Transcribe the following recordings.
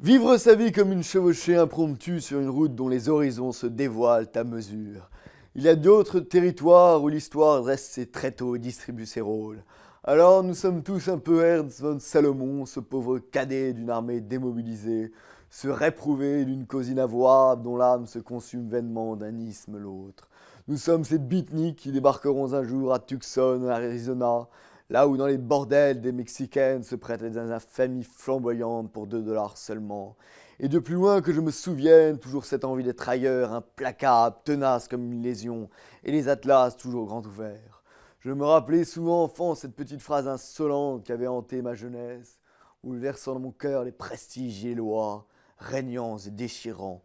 Vivre sa vie comme une chevauchée impromptue sur une route dont les horizons se dévoilent à mesure. Il y a d'autres territoires où l'histoire reste ses tréteaux et distribue ses rôles. Alors nous sommes tous un peu Ernst von Salomon, ce pauvre cadet d'une armée démobilisée, ce réprouvé d'une cause inavouable dont l'âme se consume vainement d'un isme l'autre. Nous sommes ces beatniks qui débarqueront un jour à Tucson, en Arizona, Là où dans les bordels, des Mexicaines se prêtent dans des infamies flamboyantes pour deux dollars seulement. Et de plus loin que je me souvienne, toujours cette envie d'être ailleurs, implacable, tenace comme une lésion, et les atlas toujours grand ouverts. Je me rappelais souvent enfant cette petite phrase insolente qui avait hanté ma jeunesse, le versant dans mon cœur les prestiges et lois, régnants et déchirants.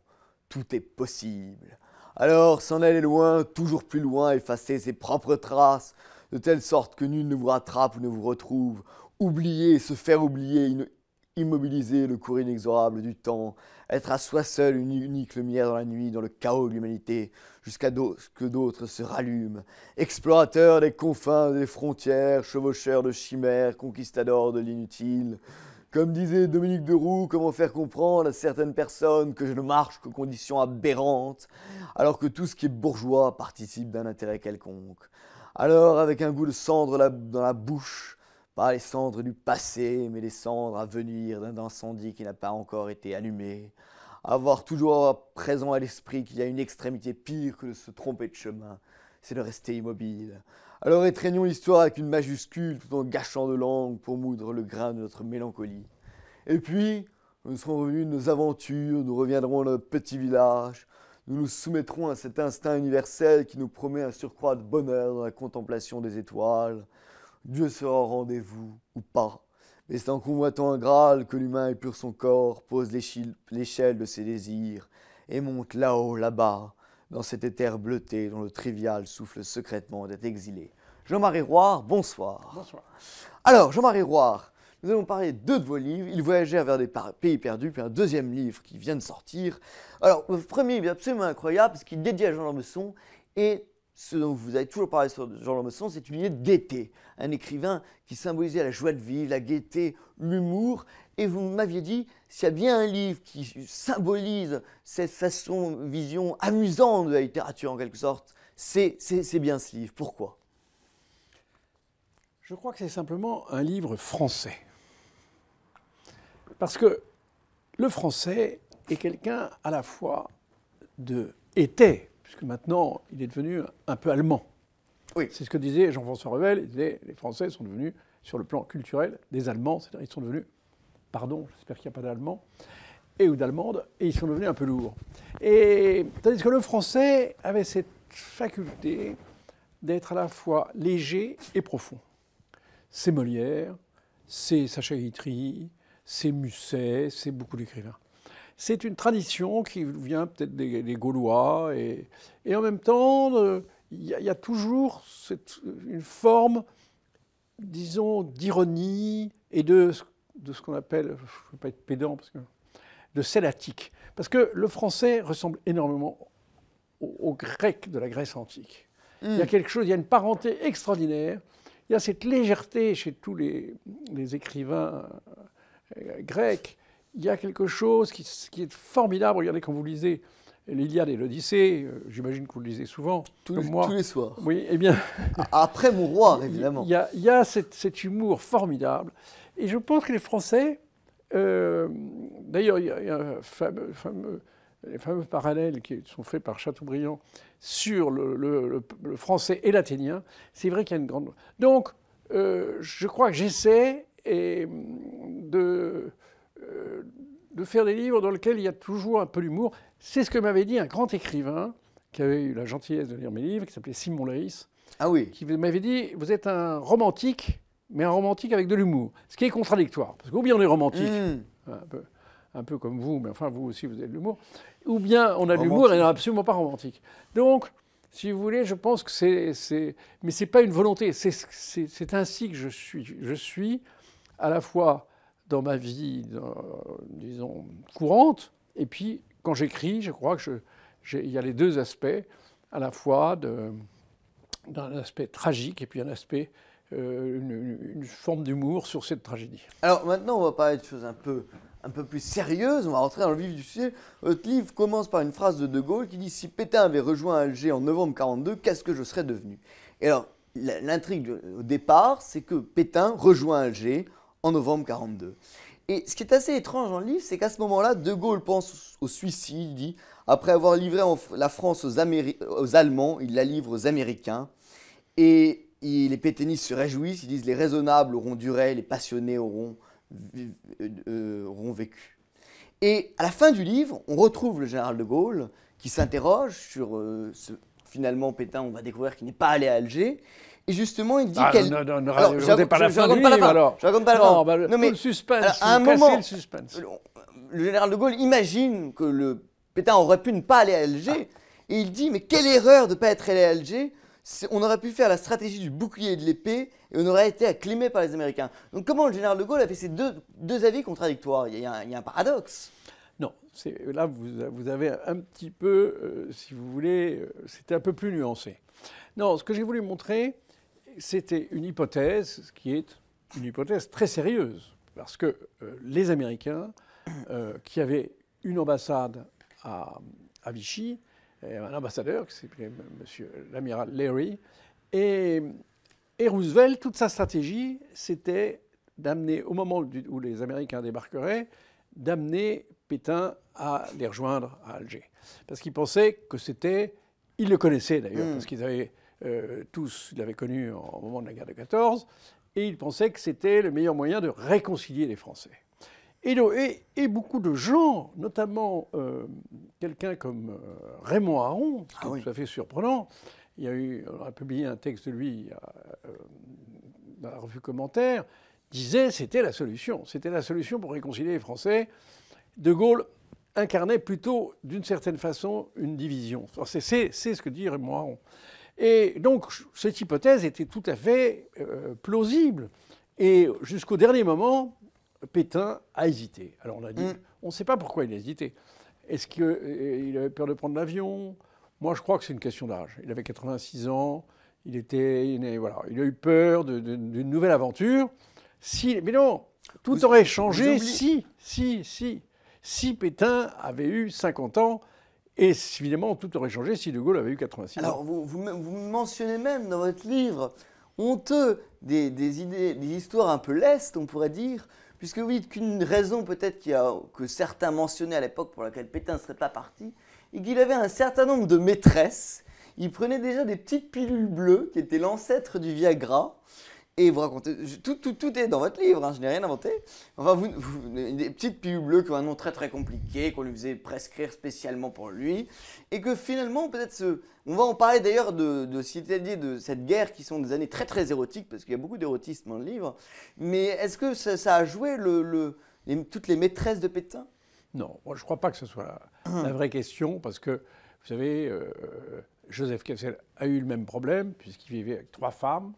Tout est possible. Alors s'en aller loin, toujours plus loin, effacer ses propres traces, de telle sorte que nul ne vous rattrape ou ne vous retrouve. Oublier, se faire oublier, immobiliser le cours inexorable du temps, être à soi seul une unique lumière dans la nuit, dans le chaos de l'humanité, jusqu'à ce que d'autres se rallument. Explorateur des confins, des frontières, chevaucheur de chimères, conquistador de l'inutile. Comme disait Dominique Deroux, comment faire comprendre à certaines personnes que je ne marche qu'aux conditions aberrantes, alors que tout ce qui est bourgeois participe d'un intérêt quelconque alors, avec un goût de cendre dans la bouche, pas les cendres du passé, mais les cendres à venir d'un incendie qui n'a pas encore été allumé, avoir toujours présent à l'esprit qu'il y a une extrémité pire que de se tromper de chemin, c'est de rester immobile. Alors étreignons l'histoire avec une majuscule tout en gâchant de langue pour moudre le grain de notre mélancolie. Et puis, nous serons revenus de nos aventures, nous reviendrons à notre petit village, nous nous soumettrons à cet instinct universel qui nous promet un surcroît de bonheur dans la contemplation des étoiles. Dieu sera au rendez-vous ou pas. Mais c'est en convoitant un Graal que l'humain épure son corps, pose l'échelle de ses désirs et monte là-haut, là-bas, dans cet éther bleuté dont le trivial souffle secrètement d'être exilé. Jean-Marie Roire, bonsoir. Bonsoir. Alors, Jean-Marie Roire, nous allons parler deux de vos livres, Il voyagèrent vers des pays perdus, puis un deuxième livre qui vient de sortir. Alors, le premier est absolument incroyable, parce qu'il est dédié à Jean Lambesson, et ce dont vous avez toujours parlé sur Jean Lambesson, c'est une idée de Un écrivain qui symbolisait la joie de vivre, la gaieté, l'humour. Et vous m'aviez dit, s'il y a bien un livre qui symbolise cette façon, vision amusante de la littérature en quelque sorte, c'est bien ce livre. Pourquoi Je crois que c'est simplement un livre français. Parce que le français est quelqu'un à la fois de. était, puisque maintenant il est devenu un peu allemand. Oui. C'est ce que disait Jean-François Revel. Il disait les Français sont devenus, sur le plan culturel, des Allemands. C'est-à-dire ils sont devenus, pardon, j'espère qu'il n'y a pas d'Allemands, et ou d'Allemandes, et ils sont devenus un peu lourds. Et dire que le Français avait cette faculté d'être à la fois léger et profond. C'est Molière, c'est Sacha Guitry, c'est Musset, c'est beaucoup d'écrivains. C'est une tradition qui vient peut-être des, Gaulois, et, en même temps, euh, il y, a toujours une forme, disons, d'ironie et de, ce qu'on appelle, je ne veux pas être pédant, parce que, de sélatique. Parce que le français ressemble énormément au, grec de la Grèce antique. Hmm. Il y a quelque chose, il y a une parenté extraordinaire. Il y a cette légèreté chez tous les écrivains euh, grec, il y a quelque chose qui, est formidable. Regardez quand vous lisez l'Iliade et l'Odyssée, euh, j'imagine que vous le lisez souvent. Tous, comme moi. tous les soirs. Oui, et eh bien. Après mon roi, évidemment. Il y a, cet, humour formidable. Et je pense que les Français. Euh, d'ailleurs, il y a, un fameux, fameux, les fameux parallèles qui sont faits par Chateaubriand sur le, français et l'athénien. C'est vrai qu'il y a une grande. Donc, je crois que j'essaie et euh, de, euh, de faire des livres dans lesquels il y a toujours un peu d'humour. C'est ce que m'avait dit un grand écrivain qui avait eu la gentillesse de lire mes livres, qui s'appelait Simon Leys. Ah oui. Qui m'avait dit Vous êtes un romantique, mais un romantique avec de l'humour. Ce qui est contradictoire. Parce qu'au bien on est romantique, hmm. hein, un, peu, un, peu, comme vous, mais enfin vous aussi vous avez de l'humour. Ou bien on a de l'humour et on n'est absolument pas romantique. Donc, si vous voulez, je pense que c'est. Mais ce n'est pas une volonté. C'est ainsi que je suis. Je suis à la fois dans ma vie, disons, courante, et puis quand j'écris, je crois qu'il y a les deux aspects, à la fois d'un aspect tragique et puis un aspect euh, une, forme d'humour sur cette tragédie. Alors maintenant, on va parler de choses un peu, un peu plus sérieuses, on va rentrer dans le vif du sujet. Votre livre commence par une phrase de De Gaulle qui dit Si Pétain avait rejoint Alger en novembre 1942, qu'est-ce que je serais devenu Et alors, l'intrigue au départ, c'est que Pétain rejoint Alger en novembre 42. Et ce qui est assez étrange dans le livre, c'est qu'à ce moment-là, De Gaulle pense au suicide, il dit, après avoir livré la France aux, Allemands, il la livre aux Américains. Et, les pétainistes se réjouissent, ils disent les raisonnables auront duré, les passionnés euh, euh, auront, vécu. Et à la fin du livre, on retrouve le général de Gaulle qui s'interroge sur euh, ce, finalement Pétain, on va découvrir qu'il n'est pas allé à Alger. Et justement, il dit ah, qu'elle. Non, non, non, alors, je raconte pas la fin. Je raconte pas bah, la fin. non, mais suspense. à un moment, le, suspense. le général de Gaulle imagine que le Pétain aurait pu ne pas aller à Alger. Ah. Et il dit Mais quelle erreur de ne pas être allé à Alger on aurait pu faire la stratégie du bouclier et de l'épée et on aurait été acclimé par les Américains. Donc comment le général de Gaulle a fait ces deux, deux avis contradictoires il y, a un, paradoxe. Non, là vous, vous, avez un petit peu, euh, si vous voulez, euh, c'était un peu plus nuancé. Non, ce que j'ai voulu montrer, c'était une hypothèse qui est une hypothèse très sérieuse, parce que euh, les Américains, euh, qui avaient une ambassade à, Vichy, un ambassadeur, qui s'appelait l'amiral Larry et, et, Roosevelt, toute sa stratégie, c'était d'amener, au moment où les Américains débarqueraient, d'amener Pétain à les rejoindre à Alger. Parce qu'ils pensaient que c'était, ils le connaissaient d'ailleurs, mm. parce qu'ils avaient euh, tous il l'avaient connu au moment de la guerre de 14, et il pensait que c'était le meilleur moyen de réconcilier les Français. Et, et, beaucoup de gens, notamment euh, quelqu'un comme euh, Raymond Aron, ce qui ah est tout à fait surprenant, il y a eu, on a publié un texte de lui dans la revue Commentaire, disait c'était la solution. C'était la solution pour réconcilier les Français. De Gaulle incarnait plutôt, d'une certaine façon, une division. C'est ce que dit Raymond Aron. Et donc, cette hypothèse était tout à fait euh, plausible. Et jusqu'au dernier moment, Pétain a hésité. Alors, on a dit, mm. on ne sait pas pourquoi il a hésité. Est-ce qu'il euh, avait peur de prendre l'avion Moi, je crois que c'est une question d'âge. Il avait 86 ans. Il était, voilà, il a eu peur d'une nouvelle aventure. mais non, tout aurait changé si, si, si, si Pétain avait eu 50 ans et évidemment, tout aurait changé si De Gaulle avait eu 86 Alors, ans. Alors, vous, mentionnez même dans votre livre, honteux, des, idées, des histoires un peu lestes, on pourrait dire, puisque vous dites qu'une raison peut-être a que certains mentionnaient à l'époque pour laquelle Pétain ne serait pas parti, et qu'il avait un certain nombre de maîtresses. Il prenait déjà des petites pilules bleues qui étaient l'ancêtre du Viagra et vous racontez. Tout, tout, tout est dans votre livre, hein, je n'ai rien inventé. Enfin, vous, vous, des petites pilules bleues qui ont un nom très très compliqué, qu'on lui faisait prescrire spécialement pour lui. Et que finalement, peut-être On va en parler d'ailleurs de, de, cette guerre qui sont des années très très érotiques, parce qu'il y a beaucoup d'érotisme dans le livre. Mais est-ce que ça, a joué le, toutes les maîtresses de Pétain Non, je ne crois pas que ce soit la, hum. vraie question, parce que, vous savez, euh, Joseph Kessel a eu le même problème, puisqu'il vivait avec trois femmes.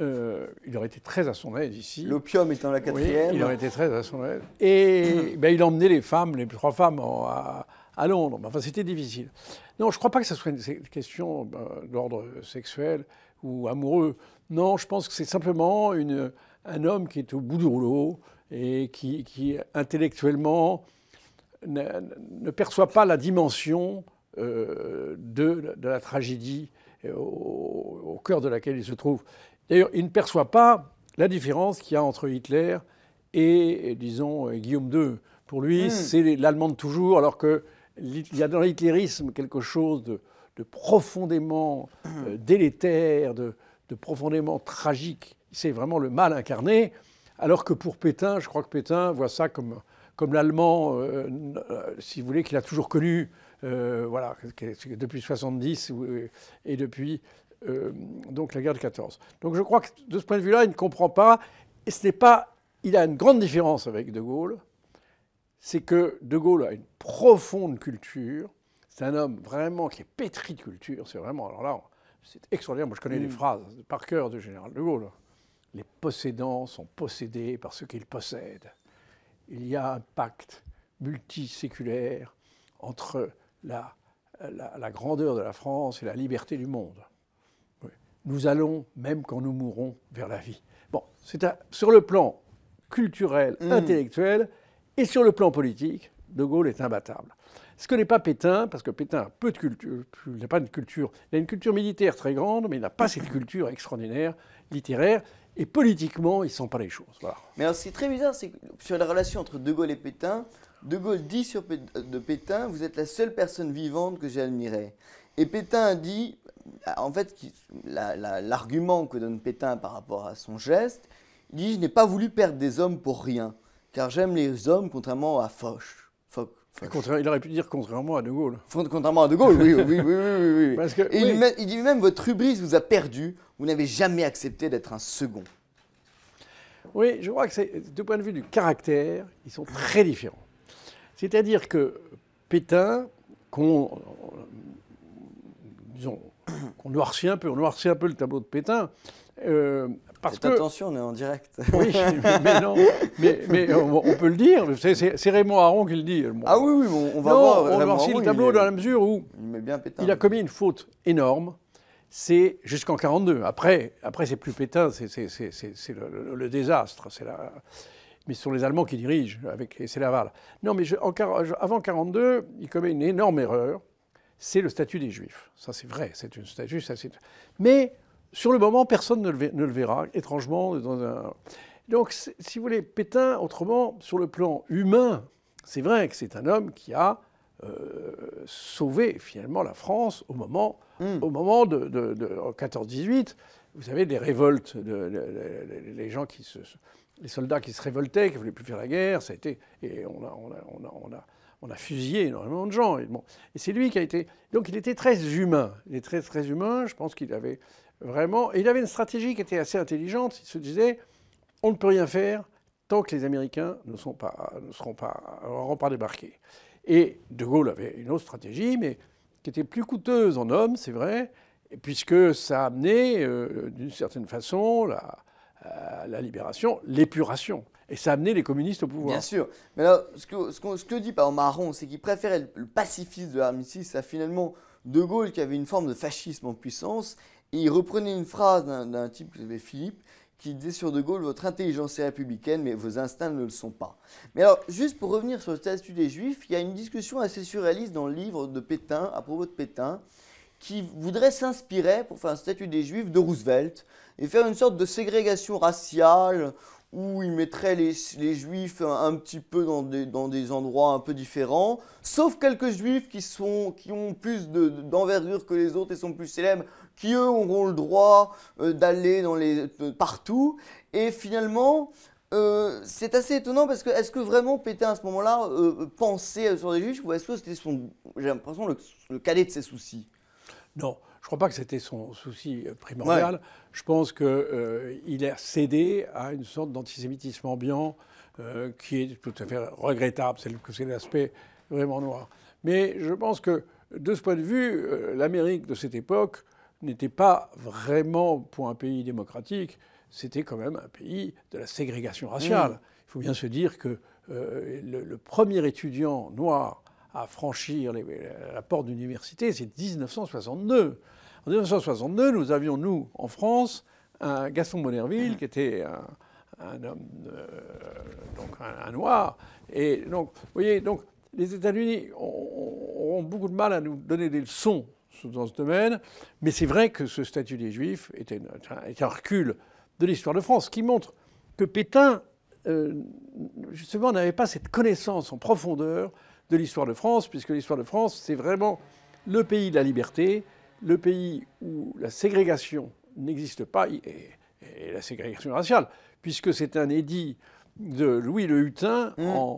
Euh, il aurait été très à son aise ici. L'opium étant la quatrième. Oui, il aurait été très à son aise. Et ben, il emmenait les femmes, les trois femmes, à, Londres. Enfin, c'était difficile. Non, je ne crois pas que ce soit une question euh, d'ordre sexuel ou amoureux. Non, je pense que c'est simplement une, un homme qui est au bout du rouleau et qui, intellectuellement, ne, perçoit pas la dimension euh, de, la tragédie au, cœur de laquelle il se trouve. D'ailleurs, il ne perçoit pas la différence qu'il y a entre Hitler et, disons, Guillaume II. Pour lui, hmm. c'est l'Allemand toujours, alors qu'il y a dans l'hitlérisme quelque chose de, profondément euh, hmm. délétère, de, profondément tragique. C'est vraiment le mal incarné. Alors que pour Pétain, je crois que Pétain voit ça comme, comme l'Allemand, euh, euh, si vous voulez, qu'il a toujours connu, voilà, depuis 70 et depuis euh, donc la guerre de 14. Donc je crois que de ce point de vue-là, il ne comprend pas. Et ce n'est pas. Il a une grande différence avec De Gaulle. C'est que De Gaulle a une profonde culture. C'est un homme vraiment qui est pétri de culture. C'est vraiment. Alors là, c'est extraordinaire. Moi, je connais mm. les phrases par cœur du Général De Gaulle. Les possédants sont possédés par ce qu'ils possèdent. Il y a un pacte multiséculaire entre la grandeur de la France et la liberté du monde nous allons, même quand nous mourrons, vers la vie. Bon, c'est sur le plan culturel, mm. intellectuel, et sur le plan politique, De Gaulle est imbattable. Ce que n'est pas Pétain, parce que Pétain a peu de culture, il n'a pas une culture, il a une culture militaire très grande, mais il n'a pas cette culture extraordinaire littéraire, et politiquement, il ne sent pas les choses. Mais alors, ce très bizarre, c'est que sur la relation entre De Gaulle et Pétain, De Gaulle dit sur de Pétain, vous êtes la seule personne vivante que j'ai admirée. Et Pétain dit, en fait, l'argument que donne Pétain par rapport à son geste, il dit Je n'ai pas voulu perdre des hommes pour rien, car j'aime les hommes contrairement à Foch. Il aurait pu dire contrairement à De Gaulle. Contrairement à De Gaulle, oui, oui, oui, oui, oui, Il, dit même votre hubris vous a perdu, vous n'avez jamais accepté d'être un second. Oui, je crois que c'est, du point de vue du caractère, ils sont très différents. C'est-à-dire que Pétain, qu'on disons, qu'on noircit un peu, on noircit un peu le tableau de Pétain. Euh, parce que... attention, on est en direct. Oui, mais, non, mais, on, peut le dire. C'est Raymond Aron qui le dit. Ah oui, oui, on, va non, voir. On noircit le tableau dans la mesure où il, a commis une faute énorme. C'est jusqu'en 42. Après, après c'est plus Pétain, c'est le, désastre. mais ce sont les Allemands qui dirigent, avec, et c'est Laval. Non, mais avant 1942, il commet une énorme erreur c'est le statut des Juifs. Ça, c'est vrai, c'est une statue. Ça, Mais sur le moment, personne ne le, verra, étrangement. Donc, si vous voulez, Pétain, autrement, sur le plan humain, c'est vrai que c'est un homme qui a euh, sauvé finalement la France au moment, hmm. au moment de, 14-18. Vous savez, des révoltes, les gens qui se, les soldats qui se révoltaient, qui voulaient plus faire la guerre, ça a été, et on on a on a fusillé énormément de gens. Et, c'est lui qui a été. Donc il était très humain. Il est très, très humain. Je pense qu'il avait vraiment. il avait une stratégie qui était assez intelligente. Il se disait on ne peut rien faire tant que les Américains ne, sont pas, ne seront pas, auront pas débarqués. Et De Gaulle avait une autre stratégie, mais qui était plus coûteuse en hommes, c'est vrai, puisque ça amenait, amené euh, d'une certaine façon, la euh, libération, l'épuration et ça a amené les communistes au pouvoir. Bien sûr. Mais alors, ce que, ce que, dit par Marron, c'est qu'il préférait le, pacifisme de l'armistice à finalement De Gaulle qui avait une forme de fascisme en puissance. Et il reprenait une phrase d'un type vous s'appelait Philippe qui disait sur De Gaulle Votre intelligence est républicaine, mais vos instincts ne le sont pas. Mais alors, juste pour revenir sur le statut des Juifs, il y a une discussion assez surréaliste dans le livre de Pétain, à propos de Pétain, qui voudrait s'inspirer pour faire un statut des Juifs de Roosevelt et faire une sorte de ségrégation raciale où ils mettraient les, juifs un, petit peu dans des, endroits un peu différents, sauf quelques juifs qui, sont, qui ont plus d'envergure que les autres et sont plus célèbres, qui eux auront le droit euh, d'aller dans les, euh, partout. Et finalement, euh, c'est assez étonnant parce que est-ce que vraiment Pétain à ce moment-là pensait sur les juifs ou est-ce que c'était son, j'ai l'impression, le, le cadet de ses soucis Non. Je crois pas que c'était son souci euh, primordial. Je pense qu'il euh, a cédé à une sorte d'antisémitisme ambiant euh, qui est tout à fait regrettable. C'est l'aspect vraiment noir. Mais je pense que de ce point de vue, l'Amérique de cette époque n'était pas vraiment pour un pays démocratique. C'était quand même un pays de la ségrégation raciale. Mmh. Il faut bien se dire que le, premier étudiant noir à franchir la porte université, c'est 1962. En 1962, nous avions, nous, en France, un Gaston Monerville qui était un, homme, euh, donc un, noir. Et donc, vous voyez, donc, les États-Unis auront beaucoup de mal à nous donner des leçons dans ce domaine, mais c'est vrai que ce statut des Juifs était, un recul de l'histoire de France qui montre que Pétain, euh, justement, n'avait pas cette connaissance en profondeur de l'histoire de France, puisque l'histoire de France, c'est vraiment le pays de la liberté, le pays où la ségrégation n'existe pas est la ségrégation raciale, puisque c'est un édit de Louis le Hutin mm. en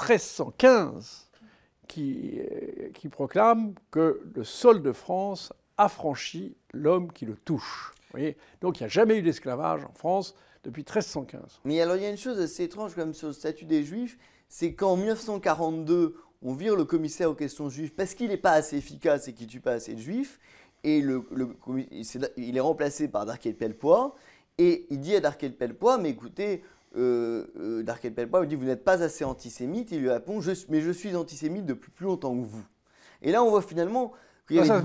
1315 euh, qui, proclame que le sol de France affranchit l'homme qui le touche. Donc il n'y a jamais eu d'esclavage en France depuis 1315. Mais alors il y a une chose assez étrange comme sur le statut des Juifs, c'est qu'en 1942, on vire le commissaire aux questions juives parce qu'il n'est pas assez efficace et qu'il tue pas assez de juifs. Et il est remplacé par Darkel Pelpois. Et il dit à Darkel Pelpois, mais écoutez, euh, euh Darkel Pelpois dit, vous n'êtes pas assez antisémite. Il lui répond, mais je suis antisémite depuis plus longtemps que vous. Et là, on voit finalement ah, ça, c'est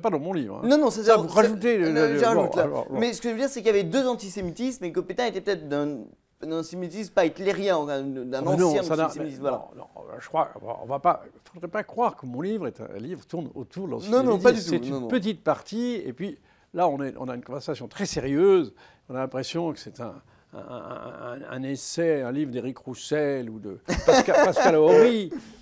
pas, dans mon livre. Hein. Non, non, ça, vous rajoutez. Euh, euh, mais ce que je veux dire, c'est qu'il y avait deux antisémitismes et que Pétain était peut-être d'un me antisémitisme pas hitlérien, d'un ancien antisémitisme. Voilà. Non, euh, je crois, on va pas, faudrait pas croire que mon livre est un, livre tourne autour de l'antisémitisme. Non, non, pas du tout. C'est une petite partie, et puis là, on, est, on a une conversation très sérieuse. On a l'impression que c'est un, un, essai, un livre d'Éric Roussel ou de Pascal, Pascal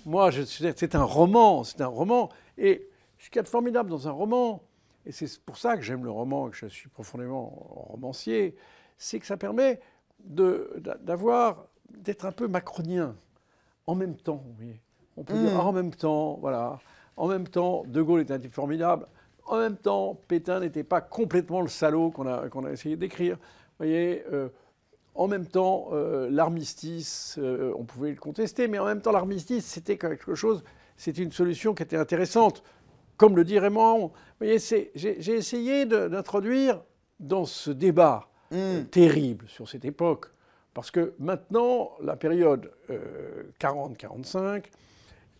Moi, je c'est un roman, c'est un roman. Et ce qu'il y a de formidable dans un roman, et c'est pour ça que j'aime le roman, que je suis profondément romancier, c'est que ça permet d'avoir, d'être un peu macronien en même temps. On peut mm. dire ah, en même temps, voilà. En même temps, De Gaulle était un type formidable. En même temps, Pétain n'était pas complètement le salaud qu'on a, a essayé d'écrire. voyez, euh, en même temps, euh, l'armistice, euh, on pouvait le contester, mais en même temps, l'armistice, c'était quelque chose, c'était une solution qui était intéressante, comme le dit Raymond. Vous voyez, j'ai essayé d'introduire dans ce débat Mm. terrible sur cette époque. Parce que maintenant, la période 40-45, euh,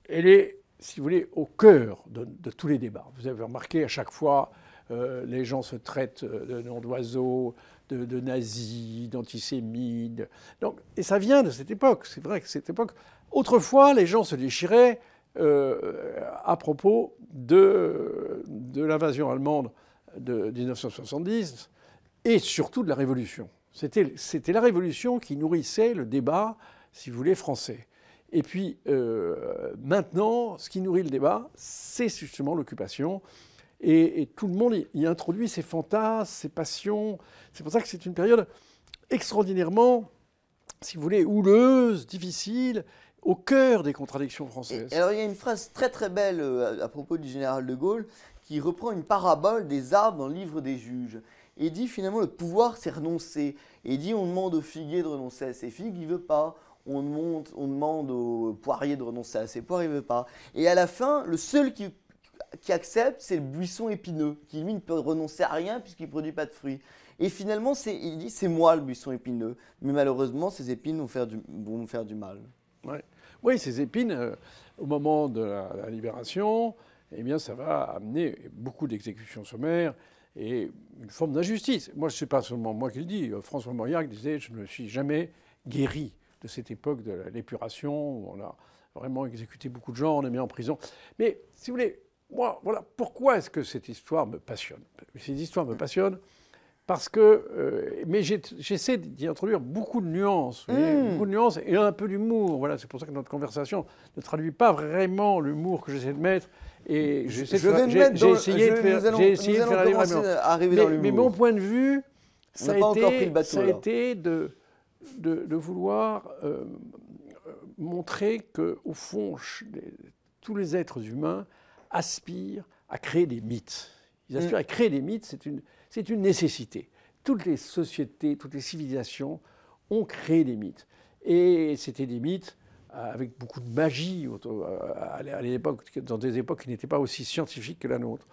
elle est, si vous voulez, au cœur de, tous les débats. Vous avez remarqué, à chaque fois, euh, les gens se traitent euh, de noms d'oiseaux, de, nazis, d'antisémites. et ça vient de cette époque. C'est vrai que cette époque. Autrefois, les gens se déchiraient à propos de, de l'invasion allemande de 1970 et surtout de la Révolution. C'était la Révolution qui nourrissait le débat, si vous voulez, français. Et puis euh, maintenant, ce qui nourrit le débat, c'est justement l'occupation. Et, tout le monde y, introduit ses fantasmes, ses passions. C'est pour ça que c'est une période extraordinairement, si vous voulez, houleuse, difficile, au cœur des contradictions françaises. Et, alors il y a une phrase très très belle euh, à, à propos du général de Gaulle qui reprend une parabole des arbres dans le livre des juges il dit finalement le pouvoir c'est renoncer. il dit on demande au figuier de renoncer à ses figues, il veut pas. On demande, on demande au poirier de renoncer à ses poires, il veut pas. Et à la fin, le seul qui, accepte, c'est le buisson épineux, qui lui ne peut renoncer à rien puisqu'il ne produit pas de fruits. Et finalement, il dit c'est moi le buisson épineux. Mais malheureusement, ces épines vont, faire du, nous faire du mal. Oui, ces épines, euh, au moment de la, libération, eh bien, ça va amener beaucoup d'exécutions sommaires et une forme d'injustice. Moi, ce n'est pas seulement moi qui le dis. François Mauriac disait Je ne me suis jamais guéri de cette époque de l'épuration, où on a vraiment exécuté beaucoup de gens, on a mis en prison. Mais si vous voulez, moi, voilà, pourquoi est-ce que cette histoire me passionne Cette histoire me passionne parce que. Euh, mais j'essaie d'y introduire beaucoup de nuances, mmh. beaucoup de nuances et un peu d'humour. Voilà, c'est pour ça que notre conversation ne traduit pas vraiment l'humour que j'essaie de mettre. Et je, essayé de faire, de mais, Mais mon point de vue, ça a, été, de, de, vouloir euh, montrer que, au fond, tous les êtres humains aspirent à créer des mythes. Ils aspirent mm. à créer des mythes, c'est c'est une nécessité. Toutes les sociétés, toutes les civilisations ont créé des mythes. Et c'était des mythes euh, avec beaucoup de magie euh, à l'époque, dans des époques qui n'étaient pas aussi scientifiques que la nôtre.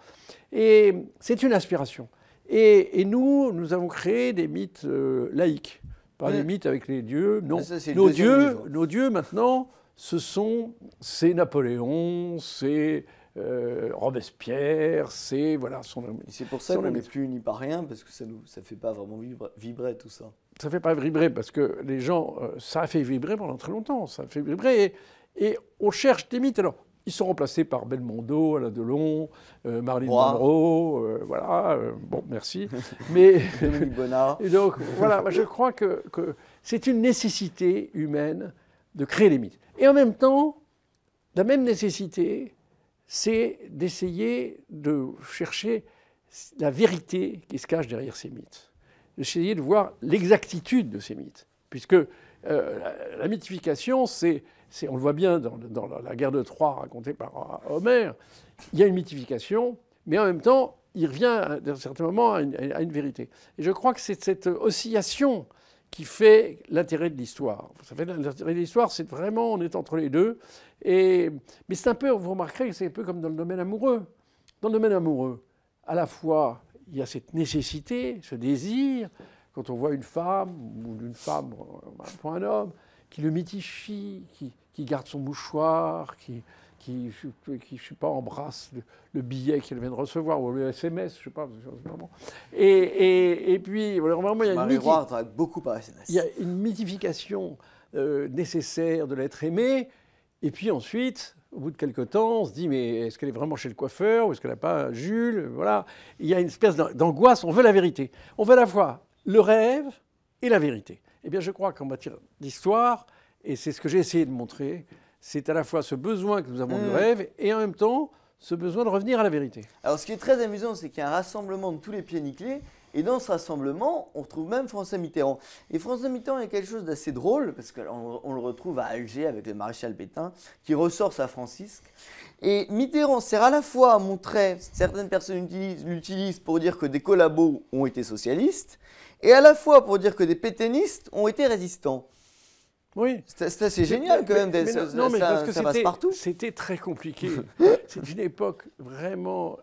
Et c'est une inspiration. Et, nous, nous avons créé des mythes euh, laïques, pas des mythes avec les dieux. Non, nos, dieux, nos dieux maintenant, ce sont c'est Napoléon, c'est Robespierre, c'est voilà. Son, c'est pour ça qu'on n'est plus unis par rien parce que ça ne ça fait pas vraiment vibrer tout ça ça fait pas vibrer parce que les gens, euh, ça a fait vibrer pendant très longtemps, ça a fait vibrer et, on cherche des mythes. Alors, ils sont remplacés par Belmondo, Alain Delon, Marlene euh, Marilyn Monroe, euh, voilà, bon, merci. Mais, Et donc, voilà, je crois que, que c'est une nécessité humaine de créer des mythes. Et en même temps, la même nécessité, c'est d'essayer de chercher la vérité qui se cache derrière ces mythes d'essayer de voir l'exactitude de ces mythes. Puisque euh, la, mythification, c'est, on le voit bien dans, dans, la guerre de Troie racontée par euh, Homère, il y a une mythification, mais en même temps, il revient à un certain moment à une, vérité. Et je crois que c'est cette oscillation qui fait l'intérêt de l'histoire. Ça fait l'intérêt de l'histoire, c'est vraiment, on est entre les deux. Et... Mais c'est un peu, vous remarquerez, c'est un peu comme dans le domaine amoureux. Dans le domaine amoureux, à la fois, il y a cette nécessité, ce désir, quand on voit une femme, ou d'une femme euh, pour un homme, qui le mythifie, qui, garde son mouchoir, qui, qui, euh, qui je pas, embrasse le, billet qu'elle vient de recevoir, ou le SMS, je ne sais pas. Et, et, et puis, normalement, il y a une, beaucoup Il y a une mythification euh, nécessaire de l'être aimé, et puis ensuite, au bout de quelques temps, on se dit mais est-ce qu'elle est vraiment chez le coiffeur ou est-ce qu'elle n'a pas Jules Voilà, il y a une espèce d'angoisse. On veut la vérité. On veut à la fois le rêve et la vérité. Eh bien, je crois qu'en matière d'histoire, et c'est ce que j'ai essayé de montrer, c'est à la fois ce besoin que nous avons du mm. rêve et en même temps ce besoin de revenir à la vérité. Alors, ce qui est très amusant, c'est qu'il y a un rassemblement de tous les pieds nickelés et dans ce rassemblement, on retrouve même François Mitterrand. Et François Mitterrand, est quelque chose d'assez drôle, parce qu'on le retrouve à Alger avec le maréchal Pétain, qui ressort sa Francisque. Et Mitterrand sert à la fois à montrer, certaines personnes l'utilisent pour dire que des collabos ont été socialistes, et à la fois pour dire que des pétainistes ont été résistants. Oui. C'est assez génial quand même. ça, parce que ça passe partout. C'était très compliqué. C'est une époque vraiment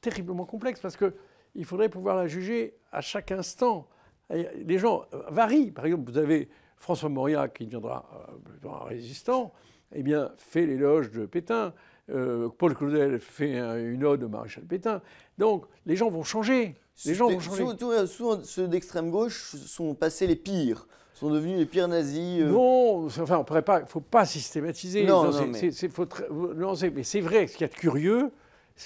terriblement complexe parce que il faudrait pouvoir la juger à chaque instant. Les gens varient. Par exemple, vous avez François Mauriac, qui deviendra un euh, résistant, eh bien, fait l'éloge de Pétain. Euh, Paul Claudel fait une ode au maréchal Pétain. Donc, les gens vont changer. Les gens vont Souvent, ceux d'extrême gauche sont passés les pires, sont devenus les pires nazis. Euh. Non, enfin, on ne faut pas systématiser. Non, non, non mais c'est vrai. Ce qu'il y a de curieux,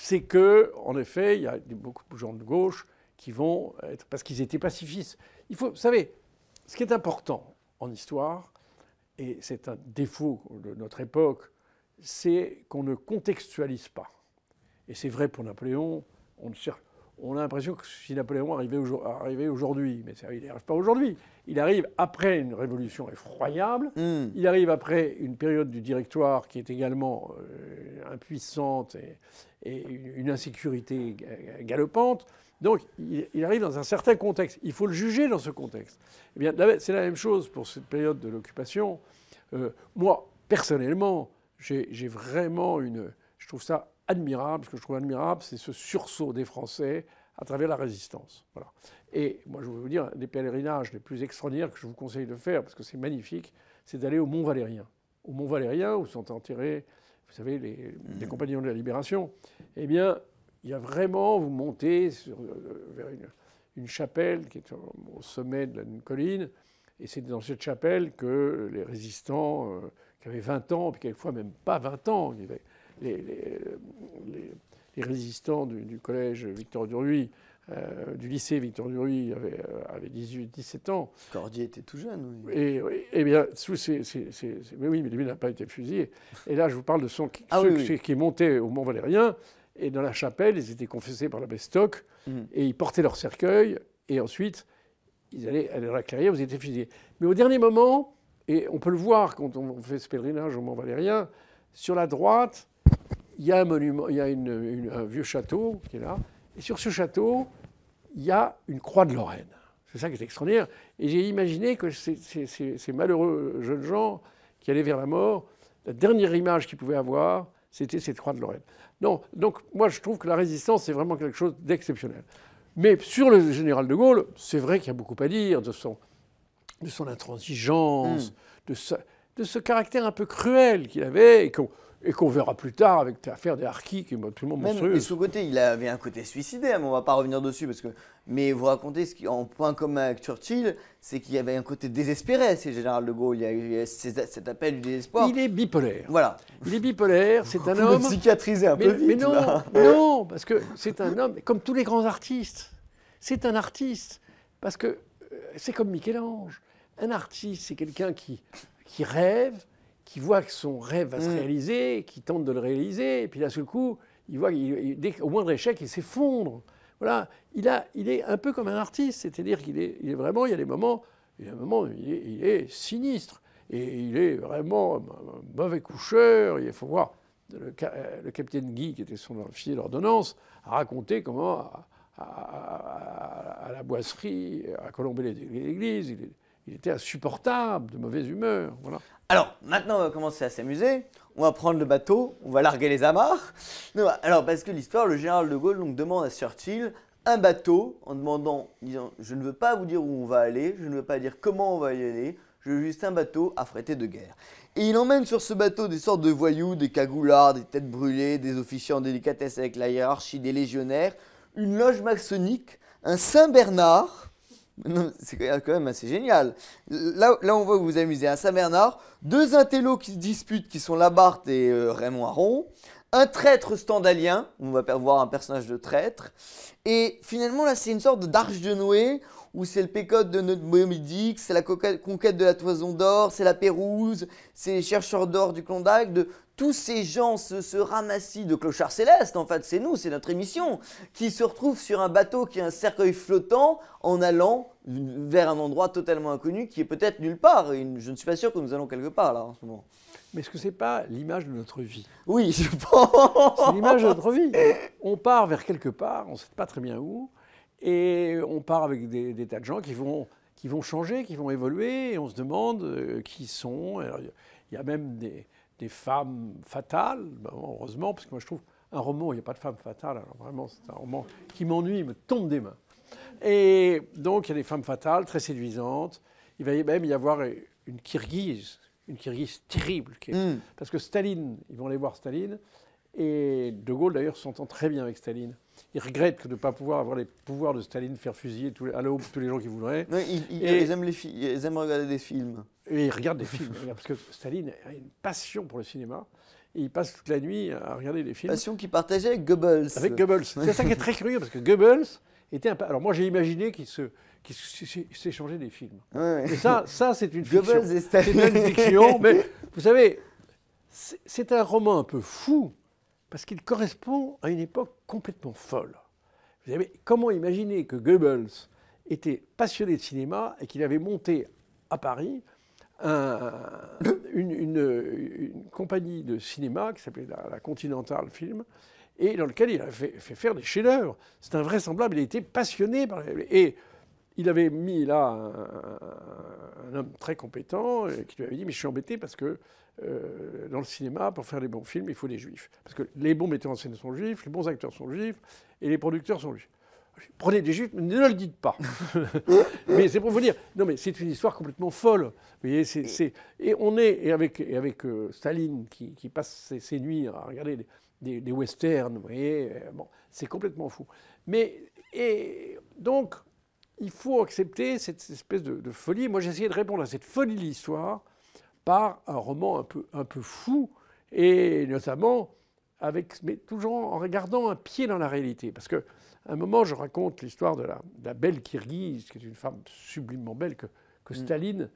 c'est que, en effet, il y a beaucoup de gens de gauche qui vont être parce qu'ils étaient pacifistes. Il faut, vous savez, ce qui est important en histoire, et c'est un défaut de notre époque, c'est qu'on ne contextualise pas. Et c'est vrai pour Napoléon, on ne cherche on a l'impression que si Napoléon arrivait, aujourd'hui, mais ça, il arrive pas aujourd'hui, il arrive après une révolution effroyable, hmm. il arrive après une période du directoire qui est également euh, impuissante et, une insécurité galopante. Donc il, arrive dans un certain contexte. Il faut le juger dans ce contexte. Eh bien, c'est la même chose pour cette période de l'occupation. Euh, moi, personnellement, j'ai vraiment une... Je trouve ça admirable, ce que je trouve admirable, c'est ce sursaut des Français à travers la résistance. Et moi, je veux vous dire, des pèlerinages les plus extraordinaires que je vous conseille de faire, parce que c'est magnifique, c'est d'aller au Mont Valérien. Au Mont Valérien, où sont enterrés, vous savez, les, mm. compagnons de la Libération, eh bien, il y a vraiment, vous montez euh, vers une, chapelle qui est au, sommet d'une colline, et c'est dans cette chapelle que les résistants, euh, qui avaient 20 ans, puis quelquefois même pas 20 ans, y avaient les, résistants du, collège Victor Duruy, euh, du lycée Victor Duruy avaient 18, euh, 17 ans. Cordier était tout jeune, oui. Et, eh bien, sous ces, mais oui, mais lui n'a pas été fusillé. Et là, je vous parle de son, qui ah montait au Mont Valérien. Et dans la chapelle, ils étaient confessés par l'abbé Stock. Mm. Et ils portaient leur cercueil. Et ensuite, ils allaient, à la clairière, ils étaient fusillés. Mais au dernier moment, et on peut le voir quand on fait ce pèlerinage au Mont Valérien, sur la droite, il y a un monument, il y a un vieux château qui est là, et sur ce château, il y a une croix de Lorraine. C'est ça qui est extraordinaire. Et j'ai imaginé que ces, malheureux jeunes gens qui allaient vers la mort, la dernière image qu'ils pouvaient avoir, c'était cette croix de Lorraine. Non, donc moi je trouve que la résistance, c'est vraiment quelque chose d'exceptionnel. Mais sur le général de Gaulle, c'est vrai qu'il y a beaucoup à dire de son, de son intransigeance, hmm. de, ce, de, ce, caractère un peu cruel qu'il avait, et qu'on et qu'on verra plus tard avec l'affaire des harkis, qui est bah, tout le monde Même Mais sous côté, il avait un côté suicidaire, mais on va pas revenir dessus parce que. Mais vous racontez ce qui, en point commun avec Churchill, c'est qu'il y avait un côté désespéré c'est Général de Gaulle. Il y a eu cet appel du désespoir. Il est bipolaire. Voilà. Il est bipolaire. C'est un homme. Cicatrisé un peu vite. Mais non, non, parce que c'est un homme. Comme tous les grands artistes, c'est un artiste parce que euh, c'est comme Michel-Ange. Un artiste, c'est quelqu'un qui qui rêve qui voit que son rêve va se mm. réaliser, qui tente de le réaliser, et puis d'un seul coup, il voit qu'au moindre échec, il s'effondre. Voilà, il, a, il est un peu comme un artiste, c'est-à-dire qu'il est, il est vraiment, il y a des moments, il y a un moment, il est, il est sinistre et il est vraiment un mauvais coucheur. Il faut voir, euh, le, capitaine Guy, qui était son officier d'ordonnance, a raconté comment, à, la boisserie, à Colombey-l'Église, il, il était insupportable, de mauvaise humeur. Voilà. Alors, maintenant, on va commencer à s'amuser. On va prendre le bateau, on va larguer les amarres. alors, parce que l'histoire, le général de Gaulle donc, demande à Churchill un bateau en demandant, disant, je ne veux pas vous dire où on va aller, je ne veux pas dire comment on va y aller, je veux juste un bateau affrété de guerre. Et il emmène sur ce bateau des sortes de voyous, des cagoulards, des têtes brûlées, des officiers en délicatesse avec la hiérarchie, des légionnaires, une loge maçonnique, un Saint-Bernard, C'est quand même assez génial. Là, on voit que vous amusez. À Saint-Bernard, deux intellos qui se disputent, qui sont Labarthe et euh, Raymond Aron. Un traître standalien, on va voir un personnage de traître. Et finalement, là, c'est une sorte d'arche de Noé où c'est le pécote de notre Moby c'est la conquête de la toison d'or, c'est la Pérouse, c'est les chercheurs d'or du Klondike, de tous ces gens, se ramassent de clochards célestes, en fait, c'est nous, c'est notre émission, qui se retrouvent sur un bateau qui est un cercueil flottant en allant vers un endroit totalement inconnu qui est peut-être nulle part. je ne suis pas sûr que nous allons quelque part là en ce moment. Mais est-ce que n'est pas l'image de notre vie Oui, je pense. C'est l'image de notre vie. On part vers quelque part, on ne sait pas très bien où. Et on part avec des, tas de gens qui vont, qui vont changer, qui vont évoluer, et on se demande euh, qui sont. Il y a même des, femmes fatales, bah, heureusement, parce que moi je trouve un roman où il n'y a pas de femmes fatales, alors vraiment c'est un roman qui m'ennuie, me tombe des mains. Et donc il y a des femmes fatales, très séduisantes. Il va même y avoir une Kirghize, une Kirghize terrible, hmm. parce que Staline, ils vont aller voir Staline, et De Gaulle d'ailleurs s'entend très bien avec Staline. Ils regrettent de ne pas pouvoir avoir les pouvoirs de Staline, faire fusiller tous à l'aube tous les gens qu'ils voudraient. ils, aiment les ils aiment regarder des films. Et ils regardent des films, parce que Staline a une passion pour le cinéma. Et il passe toute la nuit à regarder des films. Passion qu'il partageait avec Goebbels. Avec Goebbels. C'est ça qui est très curieux, parce que Goebbels était un... Alors moi, j'ai imaginé qu'il se s'échangeaient des films. Et ça, ça c'est une fiction. C'est une fiction, mais vous savez, c'est un roman un peu fou, parce qu'il correspond à une époque complètement folle. Vous savez, comment imaginer que Goebbels était passionné de cinéma et qu'il avait monté à Paris une, compagnie de cinéma qui s'appelait la, Continental Film et dans lequel il avait fait, faire des chefs-d'œuvre. C'est invraisemblable, il était passionné par Et il avait mis là un, homme très compétent euh, qui lui avait dit Mais je suis embêté parce que euh, dans le cinéma, pour faire les bons films, il faut des juifs. Parce que les bons metteurs en scène sont juifs, les bons acteurs sont juifs, et les producteurs sont juifs. Prenez des juifs, mais ne le dites pas. mais c'est pour vous dire, non mais c'est une histoire complètement folle. Vous voyez, Et on est, avec, avec euh, Staline qui, qui passe ses, nuits à regarder des, westerns, vous voyez, euh, bon, c'est complètement fou. Mais, et donc, il faut accepter cette espèce de, de folie. Moi, j'ai essayé de répondre à cette folie de l'histoire par un roman un peu, un peu fou, et notamment avec, mais toujours en regardant un pied dans la réalité. Parce qu'à un moment, je raconte l'histoire de la, belle Kirghiz, qui est une femme sublimement belle que, que mm. Staline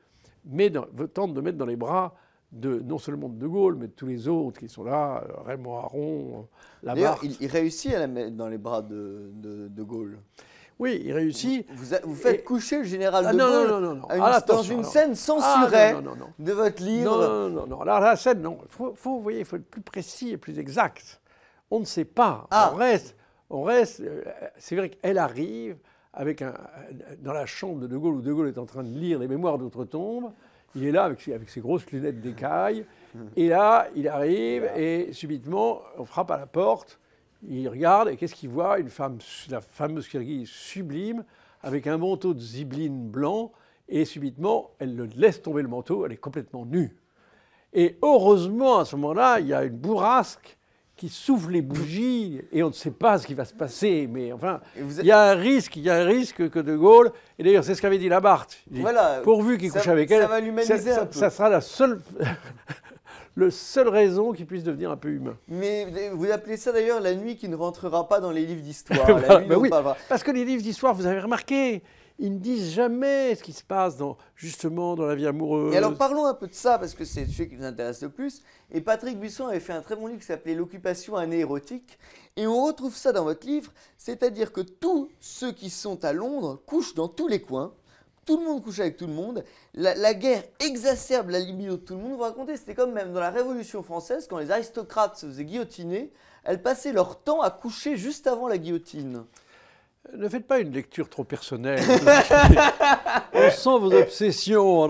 met tente de mettre dans les bras de, non seulement de De Gaulle, mais de tous les autres qui sont là, euh, Raymond Aron, euh, Lamarck. Il, il réussit à la mettre dans les bras de, de, de Gaulle. Oui, il réussit. Vous, faites coucher le général ah, de Gaulle non, non, non, dans une ah, scène ah, censurée de votre livre. Non, non, non. la scène, non. Il faut, vous voyez, faut être plus précis et plus exact. On ne sait pas. On reste. On reste euh, c'est vrai qu'elle arrive avec un, euh, dans la chambre de De Gaulle où De Gaulle est en train de lire les mémoires d'autres tombes. Il est là avec avec ses grosses lunettes d'écaille. Hum. Et là, il arrive et subitement, on frappe à la porte. Il regarde et qu'est-ce qu'il voit Une femme, la fameuse Kirghiz sublime, avec un manteau de zibeline blanc, et subitement, elle le laisse tomber le manteau, elle est complètement nue. Et heureusement, à ce moment-là, il y a une bourrasque qui souffle les bougies et on ne sait pas ce qui va se passer. Mais enfin, il y a un risque, il y a un risque que De Gaulle, et d'ailleurs c'est ce qu'avait dit Labarthe, voilà, pourvu qu'il couche avec elle, ça, ça sera la seule, le seule raison qui puisse devenir un peu humain. Mais vous appelez ça d'ailleurs la nuit qui ne rentrera pas dans les livres d'histoire. parce que les livres d'histoire, vous avez remarqué, ils ne disent jamais ce qui se passe dans, justement dans la vie amoureuse. Et alors parlons un peu de ça, parce que c'est ce qui nous intéresse le plus. Et Patrick Buisson avait fait un très bon livre qui s'appelait L'occupation année Et on retrouve ça dans votre livre, c'est-à-dire que tous ceux qui sont à Londres couchent dans tous les coins tout le monde couchait avec tout le monde. La, guerre exacerbe la limite de tout le monde. Vous racontez, c'était comme même dans la Révolution française, quand les aristocrates se faisaient guillotiner, elles passaient leur temps à coucher juste avant la guillotine. Ne faites pas une lecture trop personnelle. On sent vos obsessions.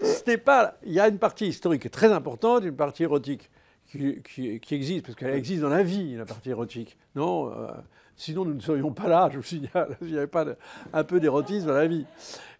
C'était pas. Il y a une partie historique très importante, une partie érotique qui, existe parce qu'elle existe dans la vie, la partie érotique. Non. Euh, Sinon, nous ne serions pas là, je vous signale, s'il n'y avait pas un peu d'érotisme à la vie.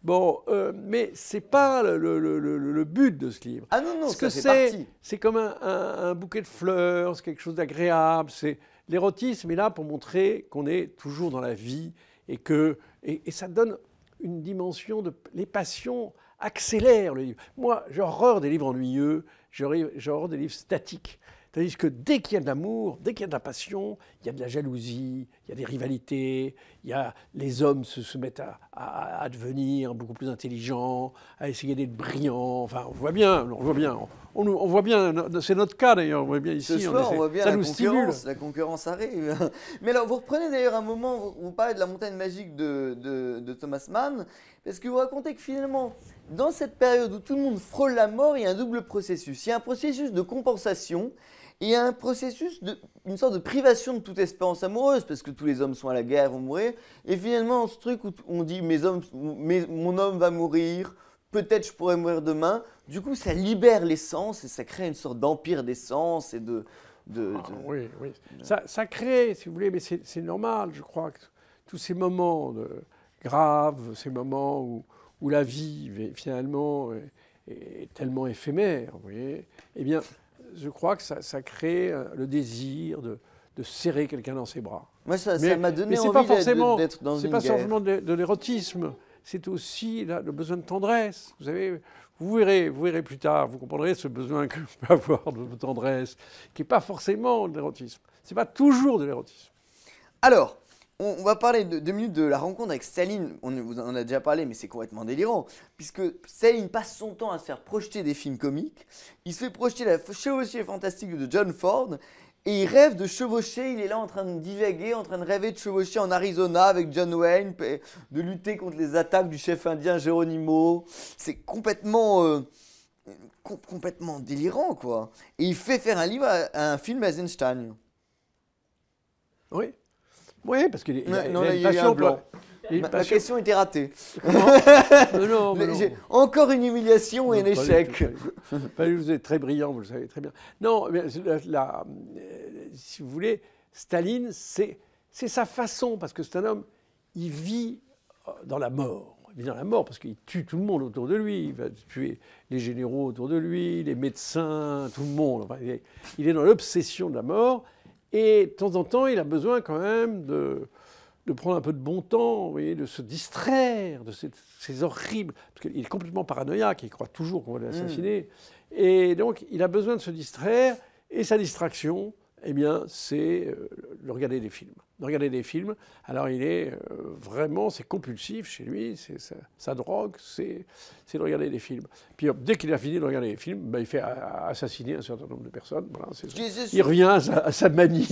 Bon, euh, mais c'est pas le, but de ce livre. Ah non, non, ce que c'est, c'est comme un, bouquet de fleurs, c'est quelque chose d'agréable. C'est l'érotisme est là pour montrer qu'on est toujours dans la vie et que et, ça donne une dimension de les passions accélèrent le livre. Moi, j'ai horreur des livres ennuyeux, j'ai horreur des livres statiques. C'est-à-dire que dès qu'il y a de l'amour, dès qu'il y a de la passion, il y a de la jalousie, il y a des rivalités, il y a, les hommes se, se mettent à, devenir beaucoup plus intelligents, à essayer d'être brillants. Enfin, on voit bien, on voit bien, on, voit bien. C'est notre cas d'ailleurs, on voit bien ici. Ce soir, on, voit bien ça la nous concurrence, la concurrence arrive. Mais alors, vous reprenez d'ailleurs un moment, vous, vous, parlez de la montagne magique de, de Thomas Mann, parce que vous racontez que finalement, dans cette période où tout le monde frôle la mort, il y a un double processus. Il y a un processus de compensation il y a un processus, de, une sorte de privation de toute espérance amoureuse, parce que tous les hommes sont à la guerre, vont mourir. Et finalement, ce truc où on dit mes hommes, mon homme va mourir, peut-être je pourrais mourir demain. Du coup, ça libère l'essence et ça crée une sorte d'empire des sens et de. de, ah, oui, oui. Ça, crée, si vous voulez, mais c'est normal, je crois, que tous ces moments graves, ces moments où, la vie, finalement, est, est tellement éphémère, vous voyez, eh bien je crois que ça, crée euh, le désir de, serrer quelqu'un dans ses bras. Moi, ça m'a donné envie d'être dans une pas forcément de, l'érotisme, c'est aussi le besoin de tendresse. Vous vous verrez, vous verrez plus tard, vous comprendrez ce besoin que je peux avoir de tendresse, qui n'est pas forcément de l'érotisme. C'est pas toujours de l'érotisme. Alors, on, va parler de, deux minutes de la rencontre avec Staline. On vous en a déjà parlé, mais c'est complètement délirant. Puisque Staline passe son temps à se faire projeter des films comiques. Il se fait projeter la chevauchée fantastique de John Ford. Et il rêve de chevaucher, il est là en train de divaguer, en train de rêver de chevaucher en Arizona avec John Wayne, de lutter contre les attaques du chef indien Geronimo. C'est complètement, euh, complètement délirant, quoi. Et il fait faire un livre, à, un film à Eisenstein. Oui, oui, parce qu'il la question était ratée. non, non. Encore une humiliation et un échec. vous êtes très brillant, vous le savez très bien. Non, mais euh, si vous voulez, Staline, c'est sa façon, parce que c'est un homme, il vit euh, dans la mort. Il vit dans la mort parce qu'il tue tout le monde autour de lui. Il va tuer les généraux autour de lui, les médecins, tout le monde. il est dans l'obsession de la mort. Et de temps en temps, il a besoin quand même de, prendre un peu de bon temps, vous de se distraire de ces, horribles. Parce qu'il est complètement paranoïaque, il croit toujours qu'on va l'assassiner. Hmm. Et donc, il a besoin de se distraire. Et sa distraction, eh bien, c'est le euh, regarder des films. De regarder des films, alors il est euh, vraiment, c'est compulsif chez lui, c'est sa, drogue, c'est de regarder des films. Puis dès qu'il a fini de regarder des films, ben, il fait assassiner un certain nombre de personnes. il revient à sa, manie.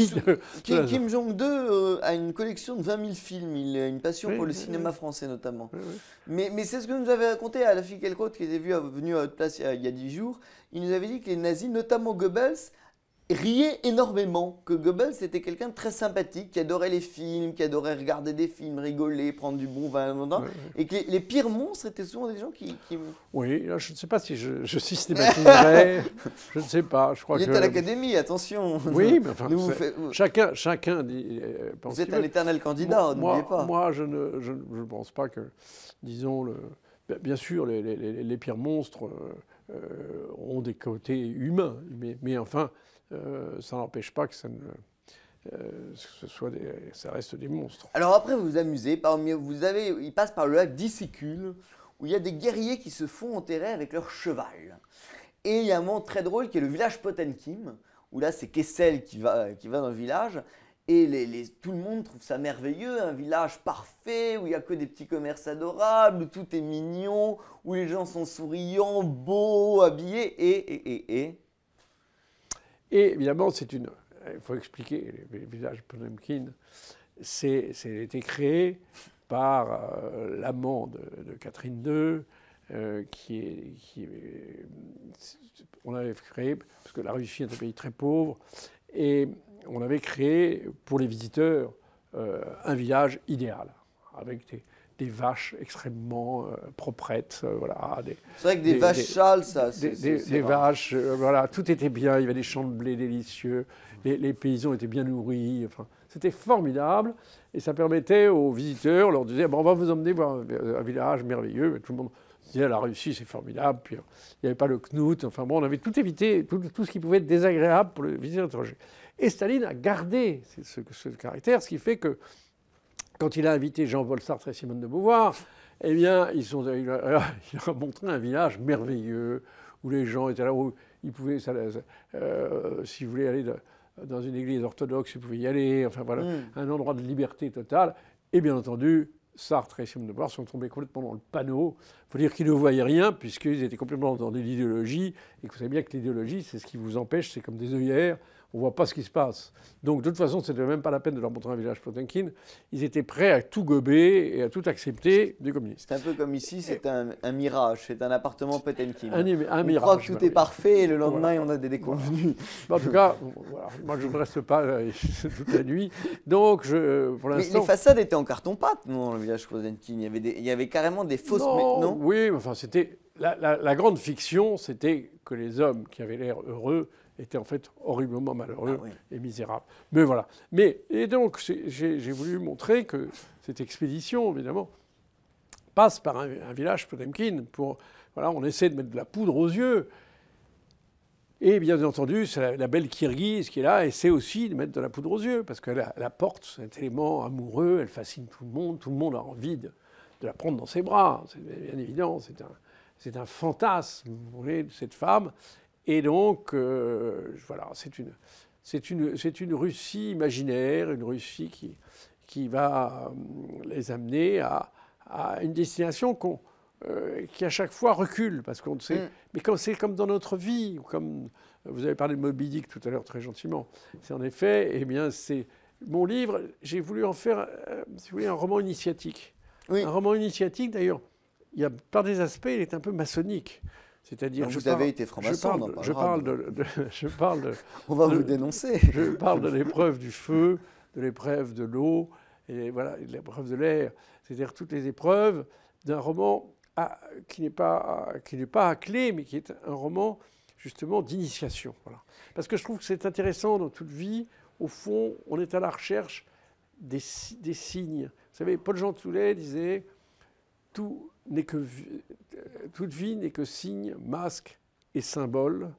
Kim, Jong-2 euh, a une collection de 20 000 films, il a une passion pour le cinéma français notamment. Mais, c'est ce que nous avait raconté à la fille quelconque qui était venue à votre place il y a 10 jours. Il nous avait dit que les nazis, notamment Goebbels, riait énormément, que Goebbels était quelqu'un de très sympathique, qui adorait les films, qui adorait regarder des films, rigoler, prendre du bon vin, et que les, pires monstres étaient souvent des gens qui... Oui, je ne sais pas si je, je systématiserais, je ne sais pas, je crois Il que... à l'académie, attention Oui, mais enfin, chacun, chacun dit... Euh, vous êtes un éternel candidat, n'oubliez pas. Moi, je ne pense pas que, disons, le... Bah, bien sûr, les, pires monstres euh, euh, ont des côtés humains, mais, mais enfin... Euh, ça n'empêche pas que euh, ça reste des monstres. Alors après, vous vous amusez. Parmi, vous avez, ils passent par le lac d'Issicule, où il y a des guerriers qui se font enterrer avec leur cheval. Et il y a un moment très drôle qui est le village Potenkim, où là, c'est Kessel qui va, dans le village. Et tout le monde trouve ça merveilleux, un village parfait où il n'y a que des petits commerces adorables, tout est mignon, où les gens sont souriants, beaux, habillés. et, et, et, et évidemment, c'est une. Il faut expliquer, le village Ponomkin, c'est été créé par euh, l'amant de, Catherine II, euh, qui, est, qui on avait créé, parce que la Russie est un pays très pauvre, et on avait créé pour les visiteurs euh, un village idéal, avec des, des vaches extrêmement euh, proprettes. Euh, voilà, ah, c'est vrai que des, vaches châles, ça. Des, des vaches, euh, voilà, tout était bien. Il y avait des champs de blé délicieux. Les, paysans étaient bien nourris. Enfin, c'était formidable. Et ça permettait aux visiteurs, on leur disait, bon, on va vous emmener voir un, village merveilleux. Et tout le monde disait, la Russie, c'est formidable. Puis, il n'y avait pas le knout. Enfin bon, on avait tout évité, tout, ce qui pouvait être désagréable pour le visiteur étranger. Et Staline a gardé ce caractère, ce qui fait que quand il a invité Jean-Paul Sartre et Simone de Beauvoir, eh bien, ils sont, il, montré un village merveilleux où les gens étaient là, où ils pouvaient, euh, si vous voulez aller dans une église orthodoxe, ils pouvaient y aller, enfin voilà, mm. un endroit de liberté totale. Et bien entendu, Sartre et Simone de Beauvoir sont tombés complètement dans le panneau. Il faut dire qu'ils ne voyaient rien, puisqu'ils étaient complètement dans l'idéologie, et que vous savez bien que l'idéologie, c'est ce qui vous empêche, c'est comme des œillères on ne voit pas ce qui se passe. Donc de toute façon, ce n'était même pas la peine de leur montrer un village Potemkin. Ils étaient prêts à tout gober et à tout accepter du communisme. C'est un peu comme ici, c'est un, mirage, c'est un appartement Potemkin. Un, mirage. on croit que tout est parfait et le lendemain, on a des déconvenus en tout cas, moi je ne reste pas euh, toute la nuit. Donc je, euh, pour l'instant... les façades étaient en carton-pâte, non, le village Potemkin. Il y avait, il y avait carrément des fausses... Non, non oui, enfin c'était... la grande fiction, c'était que les hommes qui avaient l'air heureux était en fait horriblement malheureux ah et misérable. Mais voilà. Mais, et donc, j'ai voulu montrer que cette expédition, évidemment, passe par un, village Podemkin. pour. Voilà, on essaie de mettre de la poudre aux yeux. Et bien entendu, c'est la, belle Kirghiz qui est là, essaie aussi de mettre de la poudre aux yeux, parce qu'elle apporte cet élément amoureux, elle fascine tout le monde, tout le monde a envie de, la prendre dans ses bras, c'est bien évident, c'est un, un, fantasme, vous voulez de cette femme. Et donc, euh, voilà, c'est une, une, une Russie imaginaire, une Russie qui, qui va euh, les amener à, à une destination euh, qui à chaque fois recule, parce qu'on sait. Mm. Mais comme c'est comme dans notre vie, comme vous avez parlé de Moby Dick tout à l'heure très gentiment, c'est en effet, eh bien, c'est mon livre. J'ai voulu en faire, si vous voulez, un roman initiatique. Un roman initiatique, d'ailleurs. Il y a, par des aspects, il est un peu maçonnique. C'est-à-dire, vous avez été franc-maçon. Je, parle, de, je parle On va vous dénoncer. Je parle de l'épreuve du feu, de l'épreuve de l'eau, et voilà, l'épreuve de l'air. C'est-à-dire toutes les épreuves d'un roman qui n'est pas à, qui n'est pas à clé, mais qui est un roman justement d'initiation. Parce que je trouve que c'est intéressant dans toute vie. Au fond, on est à la recherche des, des signes. Vous savez, Paul Jean Toulet disait tout n'est que euh, toute vie n'est que signe, masque et symbole,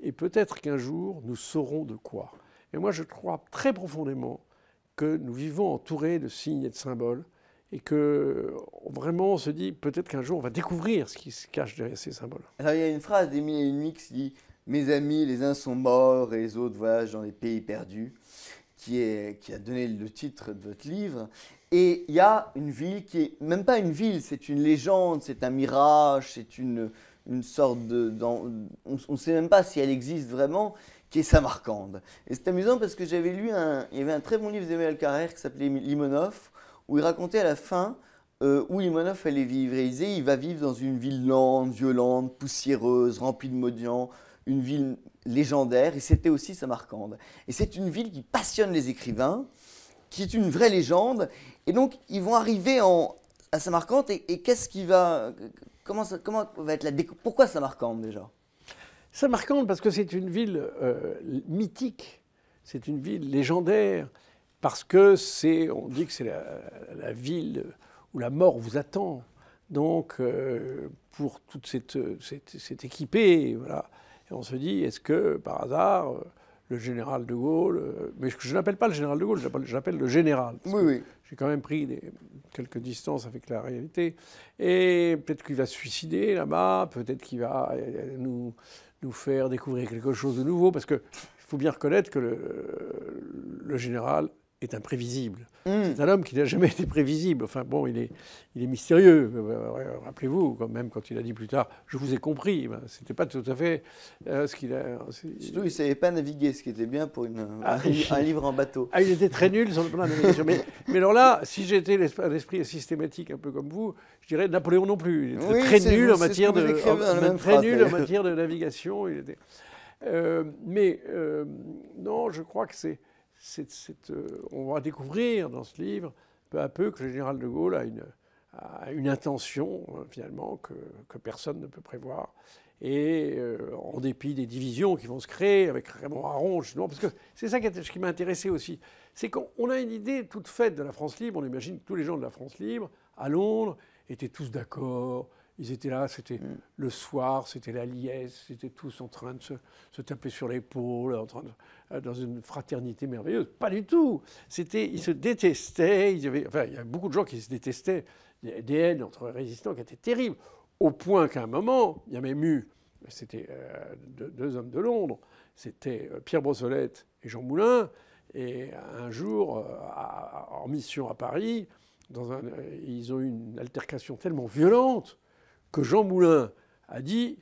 et peut-être qu'un jour nous saurons de quoi. Et moi, je crois très profondément que nous vivons entourés de signes et de symboles, et que euh, vraiment on se dit peut-être qu'un jour on va découvrir ce qui se cache derrière ces symboles. Alors il y a une phrase d'Émile et qui dit Mes amis, les uns sont morts et les autres voyagent dans les pays perdus, qui, qui a donné le titre de votre livre. Et il y a une ville qui est même pas une ville, c'est une légende, c'est un mirage, c'est une, une sorte de... on ne sait même pas si elle existe vraiment, qui est Samarcande. Et c'est amusant parce que j'avais lu un... Il y avait un très bon livre d'Emmanuel Carrère qui s'appelait Limonov, où il racontait à la fin euh, où Limonov allait vivre. Et il disait, il va vivre dans une ville lente, violente, poussiéreuse, remplie de maudits, une ville légendaire, et c'était aussi Samarcande. Et c'est une ville qui passionne les écrivains, qui est une vraie légende, et donc, ils vont arriver à Samarcande et, et qu'est-ce qui va. Comment, comment va être la découverte Pourquoi Samarcande déjà Samarcande, parce que c'est une ville euh, mythique, c'est une ville légendaire, parce que c'est. On dit que c'est la, ville où la mort vous attend. Donc, euh, pour toute cette, cette, équipée, voilà. Et on se dit, est-ce que par hasard euh, le général de Gaulle, mais je, je n'appelle pas le général de Gaulle, j'appelle, le général. Oui, oui j'ai quand même pris quelques distances avec la réalité. Et peut-être qu'il va se suicider là-bas, peut-être qu'il va euh, nous, nous faire découvrir quelque chose de nouveau, parce qu'il faut bien reconnaître que le général est imprévisible. Hmm. C'est un homme qui n'a jamais été prévisible. Enfin bon, il est, il est mystérieux. Euh, rappelez-vous, quand même, quand il a dit plus tard « je vous ai compris ben, C'était ce n'était pas tout à fait euh, ce qu'il a... Surtout, il ne savait pas naviguer, ce qui était bien pour une, ah un, livre en bateau. Ah, il était très nul sur le plan de navigation. mais, alors là, si j'étais un esprit systématique un peu comme vous, je dirais Napoléon non plus. Il était très, nul, en matière, de, très nul en matière de navigation. Il était... Euh, mais non, je crois que c'est euh, on va découvrir dans ce livre, peu à peu, que le général de Gaulle a une, intention, euh, finalement, que, personne ne peut prévoir. Et euh, en dépit des divisions qui vont se créer avec Raymond Aron, justement, parce que c'est ça qui m'a intéressé aussi, c'est qu'on a une idée toute faite de la France libre, on imagine que tous les gens de la France libre, à Londres, étaient tous d'accord, ils étaient là, c'était mm. le soir, c'était la liesse, c'était tous en train de se, taper sur l'épaule, en train euh, dans une fraternité merveilleuse. Pas du tout. C'était, ils se détestaient. Ils enfin, il y avait beaucoup de gens qui se détestaient. des haines entre résistants qui étaient terribles. Au point qu'à un moment, il y a même eu, c'était euh, deux, hommes de Londres, c'était euh, Pierre Brossolette et Jean Moulin. Et un jour, en mission à Paris, dans ils ont eu une altercation tellement violente que Jean Moulin a dit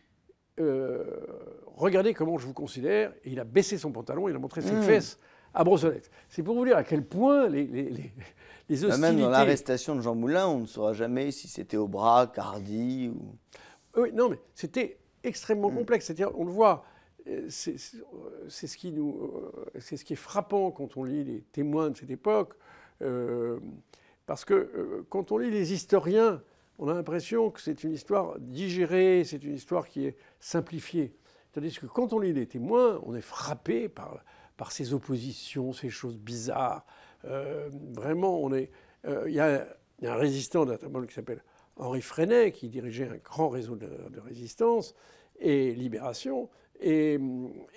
euh, Regardez comment je vous considère. Et il a baissé son pantalon, il a montré ses mmh. fesses à Brossolette. C'est pour vous dire à quel point les, les, bah, Même dans l'arrestation de Jean Moulin, on ne saura jamais si c'était au bras, Cardi ou... Euh, oui, non, mais c'était extrêmement mmh. complexe. C'est-à-dire, on le voit, euh, c'est ce, qui nous, ce qui est frappant quand on lit les témoins de cette époque, parce que quand on lit les historiens on a l'impression que c'est une histoire digérée, c'est une histoire qui est simplifiée. Tandis que quand on lit les témoins, on est frappé par, par ces oppositions, ces choses bizarres. Euh, vraiment, euh, Il y, a un résistant tableau qui s'appelle Henri Freinet, qui dirigeait un grand réseau de, résistance et libération, et,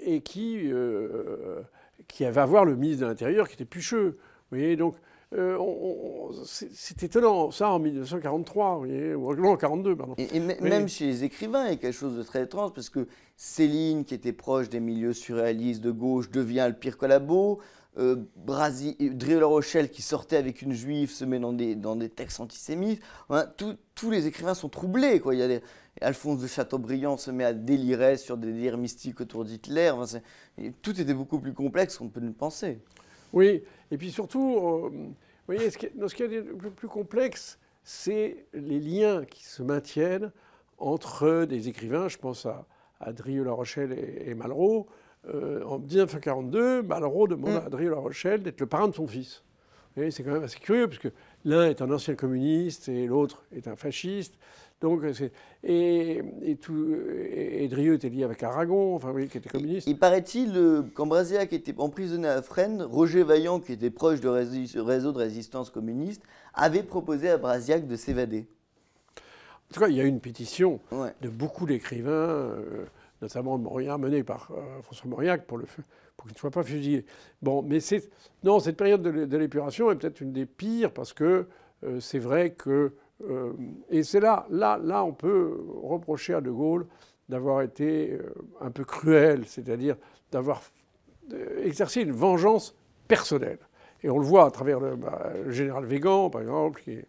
et qui, euh, qui, avait à voir le ministre de l'Intérieur qui était pucheux. Vous voyez, donc euh, c'est étonnant, ça en 1943, ou en 42, pardon. Et, même chez les écrivains, il y a quelque chose de très étrange, parce que Céline, qui était proche des milieux surréalistes de gauche, devient le pire collabo. Euh, Rochelle, qui sortait avec une juive, se met dans des, dans des textes antisémites. tous les écrivains sont troublés. Quoi. Il y a Alphonse de Chateaubriand se met à délirer sur des délires mystiques autour d'Hitler. tout était beaucoup plus complexe qu'on peut le penser. Oui, et puis surtout, euh, vous voyez, ce qui, est, ce qui le plus complexe, c'est les liens qui se maintiennent entre des écrivains, je pense à, à La Rochelle et, Malraux. Euh, en 1942, Malraux demande mm. à Drieu La Rochelle d'être le parent de son fils. C'est quand même assez curieux, puisque l'un est un ancien communiste et l'autre est un fasciste. Donc, euh, et, et, et, Drieux était lié avec Aragon, qui était communiste. Il paraît-il euh, quand Brasiac était emprisonné à Fresnes, Roger Vaillant, qui était proche du réseau de résistance communiste, avait proposé à Brasiac de s'évader. En tout cas, il y a une pétition de beaucoup d'écrivains, euh, notamment de Mauriac, menée par François Mauriac pour, qu'il ne soit pas fusillé. Bon, mais non, cette période de, l'épuration est peut-être une des pires parce que c'est vrai que euh, et c'est là, là, là, on peut reprocher à De Gaulle d'avoir été euh, un peu cruel, c'est-à-dire d'avoir euh, exercé une vengeance personnelle. Et on le voit à travers le, bah, général Végan, par exemple, qui,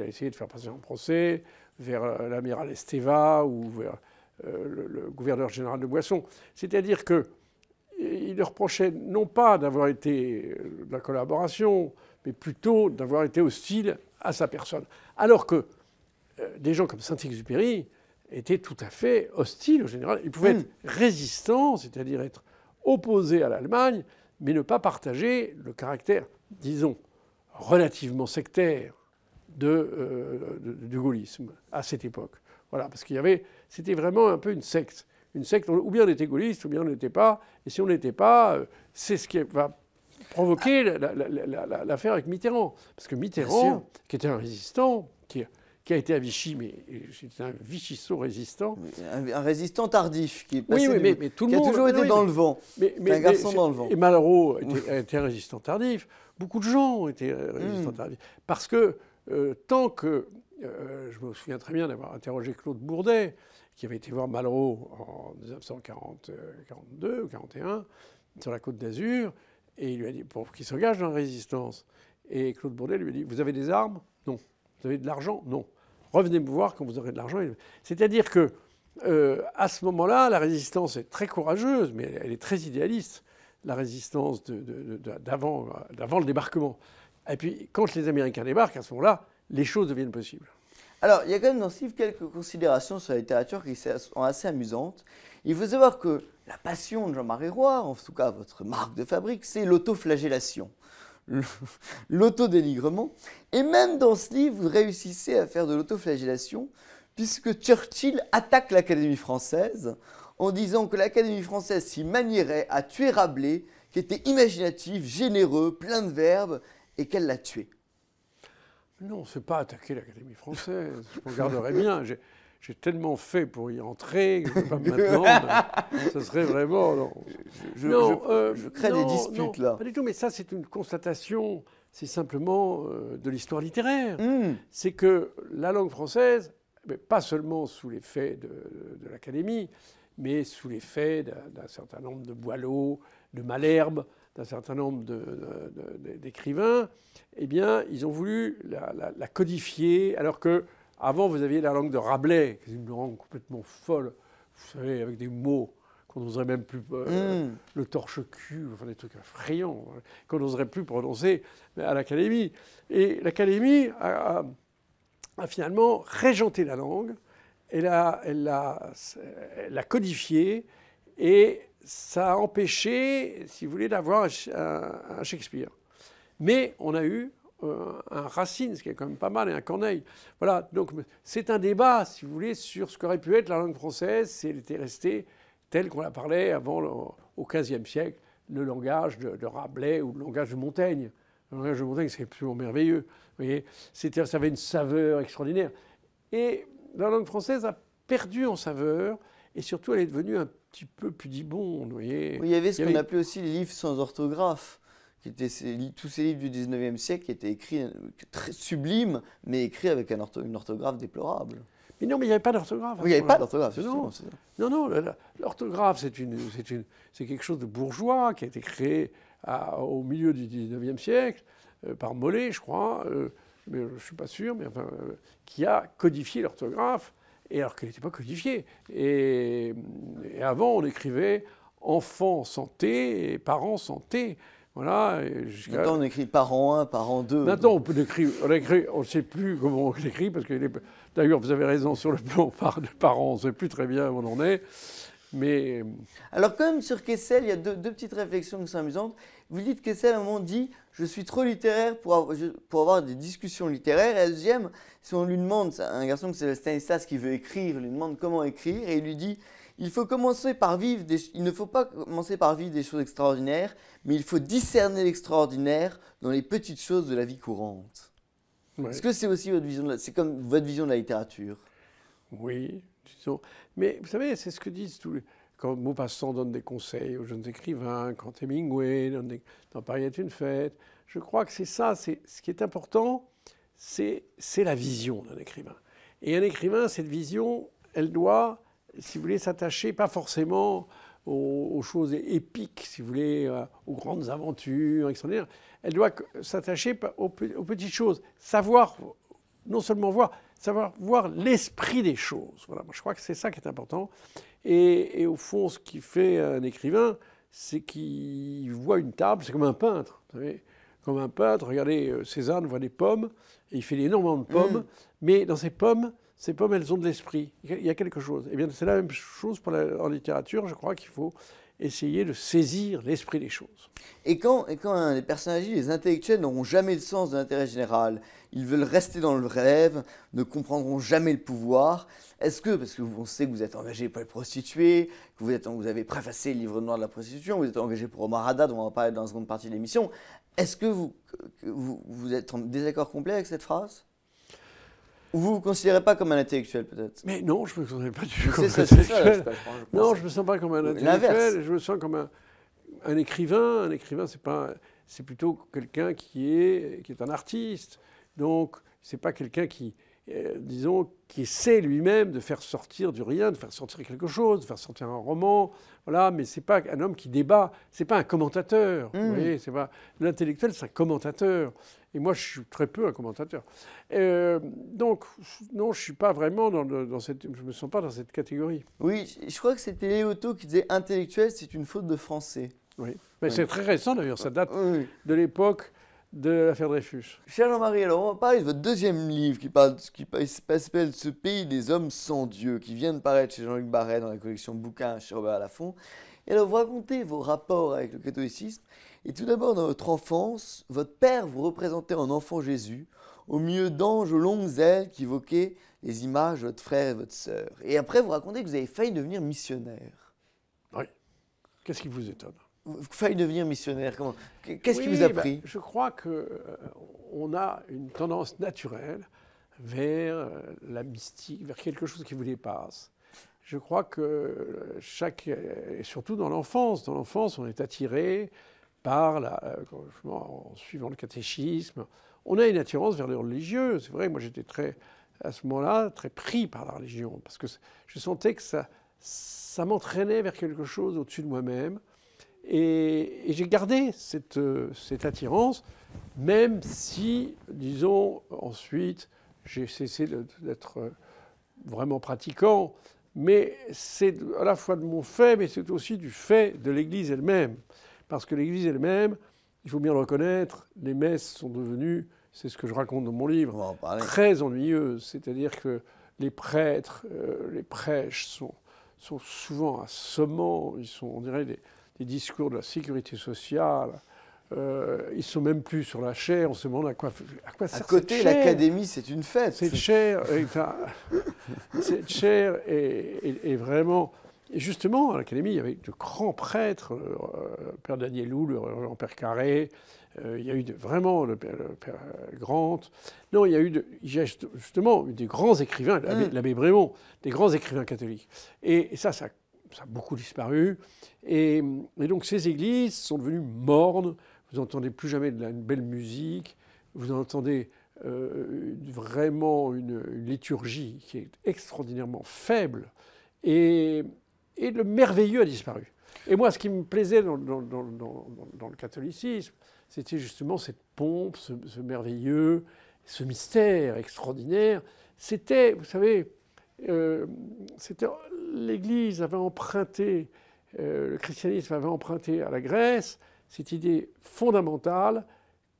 a essayé de faire passer un procès, vers l'amiral Esteva ou vers le, gouverneur général de Boisson. C'est-à-dire qu'il il reprochait non pas d'avoir été de la collaboration, mais plutôt d'avoir été hostile à sa personne. Alors que euh, des gens comme Saint-Exupéry étaient tout à fait hostiles au général. Ils pouvaient hmm. être résistants, c'est-à-dire être opposés à l'Allemagne, mais ne pas partager le caractère, disons, relativement sectaire euh, du gaullisme à cette époque. Voilà, parce qu'il y avait, c'était vraiment un peu une secte. Une secte, ou bien on était gaulliste, ou bien on n'était pas. Et si on n'était pas, euh, c'est ce qui va provoquer l'affaire avec Mitterrand. Parce que Mitterrand, qui était un résistant, qui, a été à Vichy, mais c'était un vichysso résistant. Un, résistant tardif, qui, mais, tout le monde, a toujours été dans le vent. un garçon dans le vent. Et Malraux était, été un résistant tardif. Beaucoup de gens ont été hmm. résistants tardifs. Parce que euh, tant que. Euh, je me souviens très bien d'avoir interrogé Claude Bourdet, qui avait été voir Malraux en 1942 euh, ou 1941 sur la côte d'Azur, et il lui a dit, pour qu'il s'engage dans la résistance. Et Claude Bourdet lui a dit, vous avez des armes Non. Vous avez de l'argent Non. Revenez me voir quand vous aurez de l'argent. C'est-à-dire que euh, à ce moment-là, la résistance est très courageuse, mais elle est très idéaliste, la résistance d'avant le débarquement. Et puis, quand les Américains débarquent, à ce moment-là, les choses deviennent possibles. Alors, il y a quand même dans ce livre quelques considérations sur la littérature qui sont assez amusantes. Il faut savoir que la passion de Jean-Marie Roy, en tout cas votre marque de fabrique, c'est l'autoflagellation, l'autodénigrement. Et même dans ce livre, vous réussissez à faire de l'autoflagellation, puisque Churchill attaque l'Académie française en disant que l'Académie française s'y manierait à tuer Rabelais, qui était imaginatif, généreux, plein de verbes, et qu'elle l'a tué. Non, c'est pas attaquer l'Académie française. Je regarderai bien. j'ai tellement fait pour y entrer que pas me ben, ce serait vraiment. Non, je, euh, crée des disputes là. Pas du tout, mais ça, c'est une constatation, c'est simplement euh, de l'histoire littéraire. Hmm. C'est que la langue française, mais pas seulement sous l'effet de, l'Académie, mais sous l'effet d'un certain nombre de Boileau, de Malherbe, d'un certain nombre d'écrivains, eh bien, ils ont voulu la, la codifier, alors que avant, vous aviez la langue de Rabelais, qui est une langue complètement folle, vous savez, avec des mots qu'on n'oserait même plus. Euh, mm. Le torche-cul, enfin des trucs effrayants, qu'on n'oserait plus prononcer à l'Académie. Et l'Académie a, finalement régenté la langue, elle l'a codifiée, et ça a empêché, si vous voulez, d'avoir un Shakespeare. Mais on a eu un Racine, ce qui est quand même pas mal, et un Corneille. Voilà, donc c'est un débat, si vous voulez, sur ce qu'aurait pu être la langue française si elle était restée telle qu'on la parlait avant au XVe siècle, le langage de, Rabelais ou le langage de Montaigne. Le langage de Montaigne, c'est absolument merveilleux. Vous voyez, ça avait une saveur extraordinaire. Et la langue française a perdu en saveur, et surtout, elle est devenue un petit peu pudibonde. Vous voyez. il y avait ce qu'on appelait aussi les livres sans orthographe tous ces livres du 19e siècle qui étaient écrits euh, très sublimes, mais écrits avec une orthographe déplorable. Mais non, mais il n'y avait pas d'orthographe. Oui, il n'y avait pas d'orthographe. Non. non, non, l'orthographe, c'est quelque chose de bourgeois qui a été créé au milieu du 19e siècle euh, par Mollet, je crois, euh, mais je ne suis pas sûr, mais qui a codifié l'orthographe, et alors qu'elle n'était pas codifiée. Et, avant, on écrivait enfant santé et parents santé. Voilà, Maintenant, on écrit parent 1, parent 2. Maintenant, on, écrit, on, on ne sait plus comment on l'écrit, parce que d'ailleurs, vous avez raison sur le plan de parent, on ne sait plus très bien où on en est. Mais... Alors, quand même, sur Kessel, il y a deux, petites réflexions qui sont amusantes. Vous dites Kessel, à un moment, dit Je suis trop littéraire pour, avoir, des discussions littéraires. Et la deuxième, si on lui demande, un garçon c'est le Stanislas qui veut écrire, lui demande comment écrire, et il lui dit il, faut commencer par vivre il ne faut pas commencer par vivre des choses extraordinaires, mais il faut discerner l'extraordinaire dans les petites choses de la vie courante. Ouais. Est-ce que c'est aussi votre vision, c'est comme votre vision de la littérature Oui, Mais vous savez, c'est ce que disent tous les, quand Maupassant donne des conseils aux jeunes écrivains, quand Hemingway donne des, dans Paris est une fête. Je crois que c'est ça, c'est ce qui est important, c'est la vision d'un écrivain. Et un écrivain, cette vision, elle doit si vous voulez, s'attacher pas forcément aux, choses épiques, si vous voulez, euh, aux grandes aventures extraordinaires. Elle doit s'attacher aux, petites choses, savoir non seulement voir, savoir voir l'esprit des choses. Voilà, moi, je crois que c'est ça qui est important. Et, au fond, ce qui fait un écrivain, c'est qu'il voit une table, c'est comme un peintre. Vous savez comme un peintre, regardez, euh, Cézanne voit des pommes, et il fait énormément de pommes, mm. mais dans ces pommes, ces pommes, elles ont de l'esprit. Il y a quelque chose. Et eh bien, c'est la même chose pour la, en littérature. Je crois qu'il faut essayer de saisir l'esprit des choses. Et quand, hein, les personnages, les intellectuels n'auront jamais le sens de l'intérêt général, ils veulent rester dans le rêve, ne comprendront jamais le pouvoir, est-ce que, parce que vous sait que vous êtes engagé pour les prostituées, que vous, avez préfacé le livre noir de la prostitution, vous êtes engagé pour Omar Haddad, on va en parler dans la seconde partie de l'émission, est-ce que vous êtes en désaccord complet avec cette phrase vous vous considérez pas comme un intellectuel, peut-être Mais non, je ne me considère pas du tout comme un intellectuel. Ça, je non, je me sens pas comme un intellectuel. Je me sens comme un, un écrivain. Un écrivain, c'est pas, c'est plutôt quelqu'un qui est, qui est un artiste. Donc, c'est pas quelqu'un qui, euh, disons, qui essaie lui-même de faire sortir du rien, de faire sortir quelque chose, de faire sortir un roman, voilà, mais c'est pas un homme qui débat, c'est pas un commentateur, hmm. c'est pas... L'intellectuel, c'est un commentateur, et moi, je suis très peu un commentateur. Euh, donc, non, je suis pas vraiment dans, cette... Je me sens pas dans cette catégorie. Oui, je crois que c'était Léoto qui disait « intellectuel, c'est une faute de français ». Oui, mais c'est très récent d'ailleurs, ça date de l'époque de l'affaire Dreyfus. Cher Jean-Marie, alors on va parler de votre deuxième livre qui parle qui s'appelle Ce pays des hommes sans Dieu, qui vient de paraître chez Jean-Luc Barret dans la collection bouquins chez Robert Laffont. Et alors vous racontez vos rapports avec le catholicisme. Et tout d'abord, dans votre enfance, votre père vous représentait en enfant Jésus, au milieu d'anges aux longues ailes qui évoquaient les images de votre frère et votre sœur. Et après, vous racontez que vous avez failli devenir missionnaire. Oui. Qu'est-ce qui vous étonne faille devenir missionnaire Qu'est-ce qui vous a ben, pris Je crois qu'on euh, on a une tendance naturelle vers euh, la mystique, vers quelque chose qui vous dépasse. Je crois que euh, chaque, et surtout dans l'enfance, dans l'enfance, on est attiré par, la, en suivant le catéchisme, on a une attirance vers le religieux. C'est vrai, moi j'étais très, à ce moment-là, très pris par la religion, parce que je sentais que ça, ça m'entraînait vers quelque chose au-dessus de moi-même, et, j'ai gardé euh, cette, attirance, même si, disons, ensuite, j'ai cessé d'être euh, vraiment pratiquant, mais c'est à la fois de mon fait, mais c'est aussi du fait de l'Église elle-même. Parce que l'Église elle-même, il faut bien le reconnaître, les messes sont devenues, c'est ce que je raconte dans mon livre, très ennuyeuses. C'est-à-dire que les prêtres, euh, les prêches sont, sont souvent assommants, ils sont, on dirait, des, des discours de la sécurité sociale. Euh, ils sont même plus sur la chair, on se demande à quoi, à quoi à sert côté, l'académie, c'est une fête. Cette chair, enfin, cette chair est, est, vraiment. Et justement, à l'académie, il y avait de grands prêtres, le euh, père Daniel Lou le Jean-Père Carré, euh, il y a eu vraiment le père, euh, Grant. Non, il y a eu justement des grands écrivains, l'abbé, hmm. des grands écrivains catholiques. et ça, ça ça a beaucoup disparu. Et, donc ces églises sont devenues mornes. Vous n'entendez plus jamais de la belle musique. Vous entendez euh, vraiment une, liturgie qui est extraordinairement faible. Et, le merveilleux a disparu. Et moi, ce qui me plaisait dans, le catholicisme, c'était justement cette pompe, ce merveilleux, ce mystère extraordinaire. C'était, vous savez, euh, c'était l'Église avait emprunté, euh, le christianisme avait emprunté à la Grèce cette idée fondamentale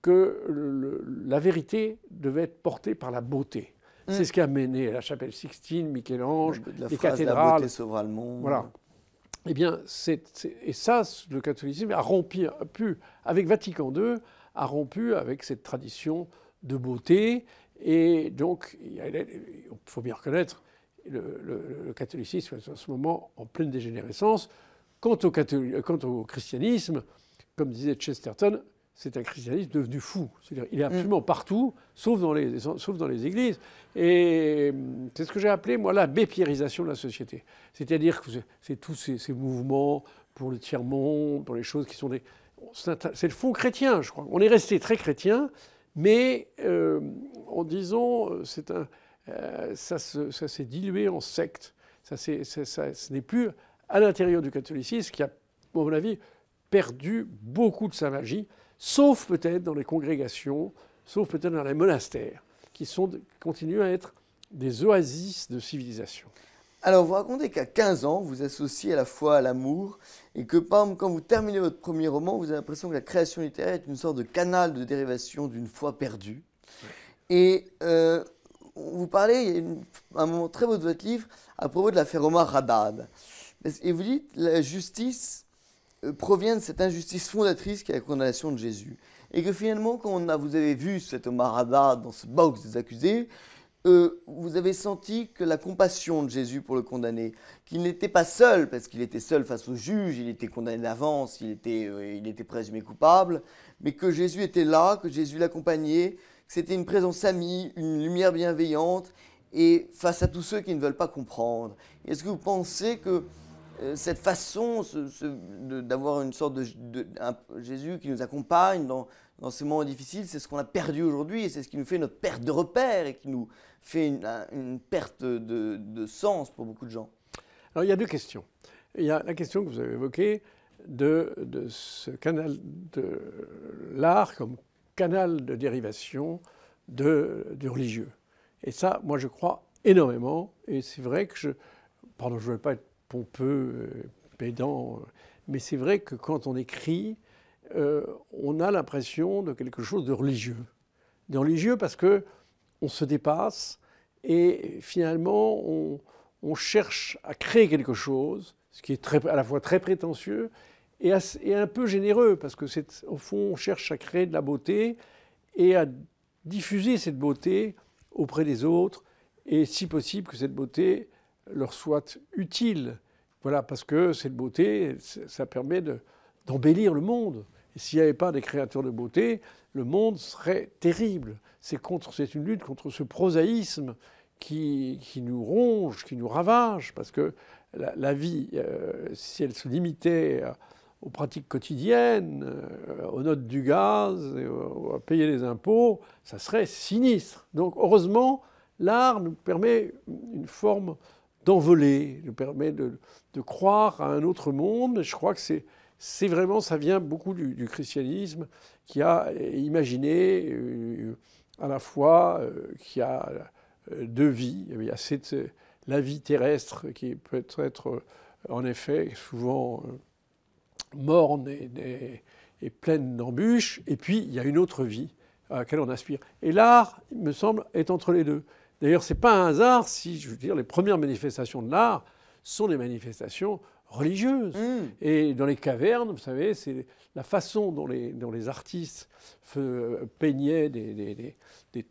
que la vérité devait être portée par la beauté. Mm. C'est ce qui a mené à la chapelle Sixtine, Michel-Ange, les cathédrales. La beauté sauvera le monde. Voilà. Eh bien, c'est et ça, le catholicisme a rompu, a pu, avec Vatican II, a rompu avec cette tradition de beauté. Et donc, il faut bien reconnaître le, catholicisme est en ce moment en pleine dégénérescence. Quant au, quant au christianisme, comme disait Chesterton, c'est un christianisme devenu fou. il est mm. absolument partout, sauf dans les, sauf dans les églises. Et mm, c'est ce que j'ai appelé, moi, la bépierisation de la société. C'est-à-dire que c'est tous ces, mouvements pour le tiers-monde, pour les choses qui sont des. C'est le fond chrétien, je crois. On est resté très chrétien, mais euh, en disant, euh, c'est un. Euh, ça s'est dilué en secte. Ça, ce n'est plus à l'intérieur du catholicisme qui a, à mon avis, perdu beaucoup de sa magie, sauf peut-être dans les congrégations, sauf peut-être dans les monastères, qui, sont, continuent à être des oasis de civilisation. Alors, vous racontez qu'à 15 ans, vous associez à la foi à l'amour et que, quand vous terminez votre premier roman, vous avez l'impression que la création littéraire est une sorte de canal de dérivation d'une foi perdue. Et euh, vous parlez, il y a un moment très beau de votre livre, à propos de l'affaire Omar Radad. Et vous dites, la justice euh, provient de cette injustice fondatrice qui est la condamnation de Jésus. Et que finalement, quand vous avez vu cet Omar dans ce box des accusés, euh, vous avez senti que la compassion de Jésus pour le condamné, qu'il n'était pas seul, parce qu'il était seul face au juge, il était condamné d'avance, il, euh, il était présumé coupable, mais que Jésus était là, que Jésus l'accompagnait, c'était une présence amie, une lumière bienveillante, et face à tous ceux qui ne veulent pas comprendre. Est-ce que vous pensez que euh, cette façon d'avoir une sorte de, Jésus qui nous accompagne dans, ces moments difficiles, c'est ce qu'on a perdu aujourd'hui, et c'est ce qui nous fait notre perte de repère et qui nous fait une, perte de, sens pour beaucoup de gens Alors il y a deux questions. Il y a la question que vous avez évoquée de, de ce canal de l'art comme canal de dérivation de, religieux. Et ça, moi, je crois énormément. Et c'est vrai que je. Pardon, je ne veux pas être pompeux, euh, pédant, euh, mais c'est vrai que quand on écrit, euh, on a l'impression de quelque chose de religieux. De religieux parce que on se dépasse et finalement on, cherche à créer quelque chose, ce qui est très, à la fois très prétentieux et, un peu généreux, parce que c'est, au fond, on cherche à créer de la beauté et à diffuser cette beauté auprès des autres, et si possible que cette beauté leur soit utile. Voilà, parce que cette beauté, ça permet de, d'embellir le monde. Et s'il n'y avait pas des créateurs de beauté, le monde serait terrible. C'est, contre, c'est une lutte contre ce prosaïsme qui, nous ronge, qui nous ravage, parce que la, vie, euh, si elle se limitait à aux pratiques quotidiennes, euh, aux notes du gaz, à payer les impôts, ça serait sinistre. Donc heureusement, l'art nous permet une forme d'envolée, nous permet de, croire à un autre monde. Je crois que c'est vraiment, ça vient beaucoup du, christianisme qui a imaginé euh, à la fois euh, qui a deux vies. Il y a la vie terrestre qui peut être en effet souvent morne et, pleine d'embûches, et puis il y a une autre vie à laquelle on aspire. Et l'art, il me semble, est entre les deux. D'ailleurs, ce n'est pas un hasard si, je veux dire, les premières manifestations de l'art sont des manifestations religieuses. Mm. Et dans les cavernes, vous savez, c'est la façon dont les, dont les artistes peignaient des,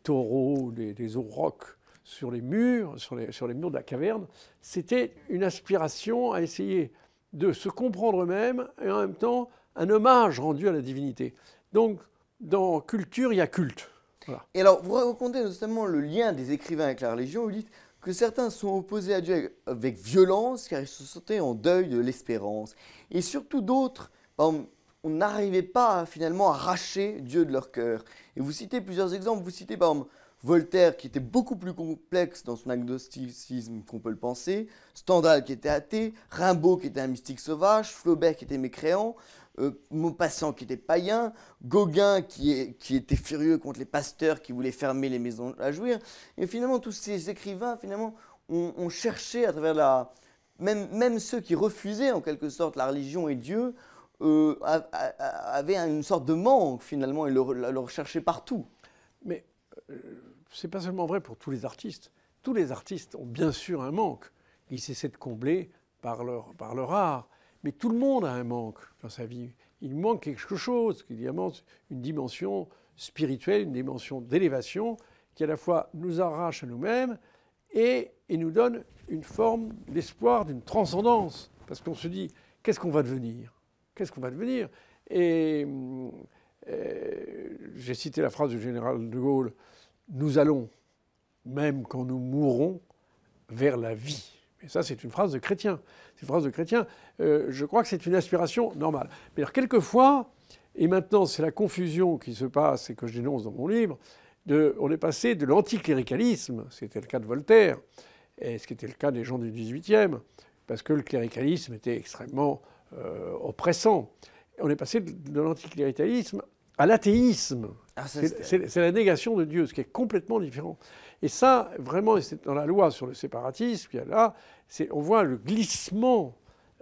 taureaux, des, des aurochs sur les murs, sur les murs de la caverne. C'était une aspiration à essayer de se comprendre eux-mêmes et en même temps un hommage rendu à la divinité. Donc, dans culture, il y a culte. Et alors, vous racontez notamment le lien des écrivains avec la religion. Vous dites que certains sont opposés à Dieu avec, violence car ils se sentaient en deuil de l'espérance. Et surtout d'autres, on n'arrivait pas finalement à arracher Dieu de leur cœur. Et vous citez plusieurs exemples. Vous citez par exemple Voltaire qui était beaucoup plus complexe dans son agnosticisme qu'on peut le penser, Stendhal qui était athée, Rimbaud qui était un mystique sauvage, Flaubert qui était mécréant, euh, Maupassant qui était païen, Gauguin qui, était furieux contre les pasteurs qui voulaient fermer les maisons à jouir. Et finalement, tous ces écrivains, finalement, ont, cherché à travers la... Même, même ceux qui refusaient en quelque sorte la religion et Dieu, euh, avaient une sorte de manque finalement et le, recherchaient partout. Mais euh, c'est pas seulement vrai pour tous les artistes. Tous les artistes ont bien sûr un manque. Ils essaient de combler par leur, par art. Mais tout le monde a un manque dans sa vie. Il manque quelque chose, une dimension spirituelle, une dimension d'élévation qui à la fois nous arrache à nous-mêmes et, et nous donne une forme d'espoir, d'une transcendance. Parce qu'on se dit, qu'est-ce qu'on va devenir Qu'est-ce qu'on va devenir et euh, j'ai cité la phrase du général de Gaulle nous allons, même quand nous mourrons, vers la vie. Mais ça, c'est une phrase de chrétien. C'est une phrase de chrétien. Euh, je crois que c'est une aspiration normale. Mais alors, quelquefois, et maintenant, c'est la confusion qui se passe et que je dénonce dans mon livre, on est passé de l'anticléricalisme, c'était le cas de Voltaire, et ce qui était le cas des gens du XVIIIe, parce que le cléricalisme était extrêmement euh, oppressant. On est passé de l'anticléricalisme à l'athéisme. Ah, c'est la négation de Dieu, ce qui est complètement différent. Et ça, vraiment, c'est dans la loi sur le séparatisme, là, on voit le glissement,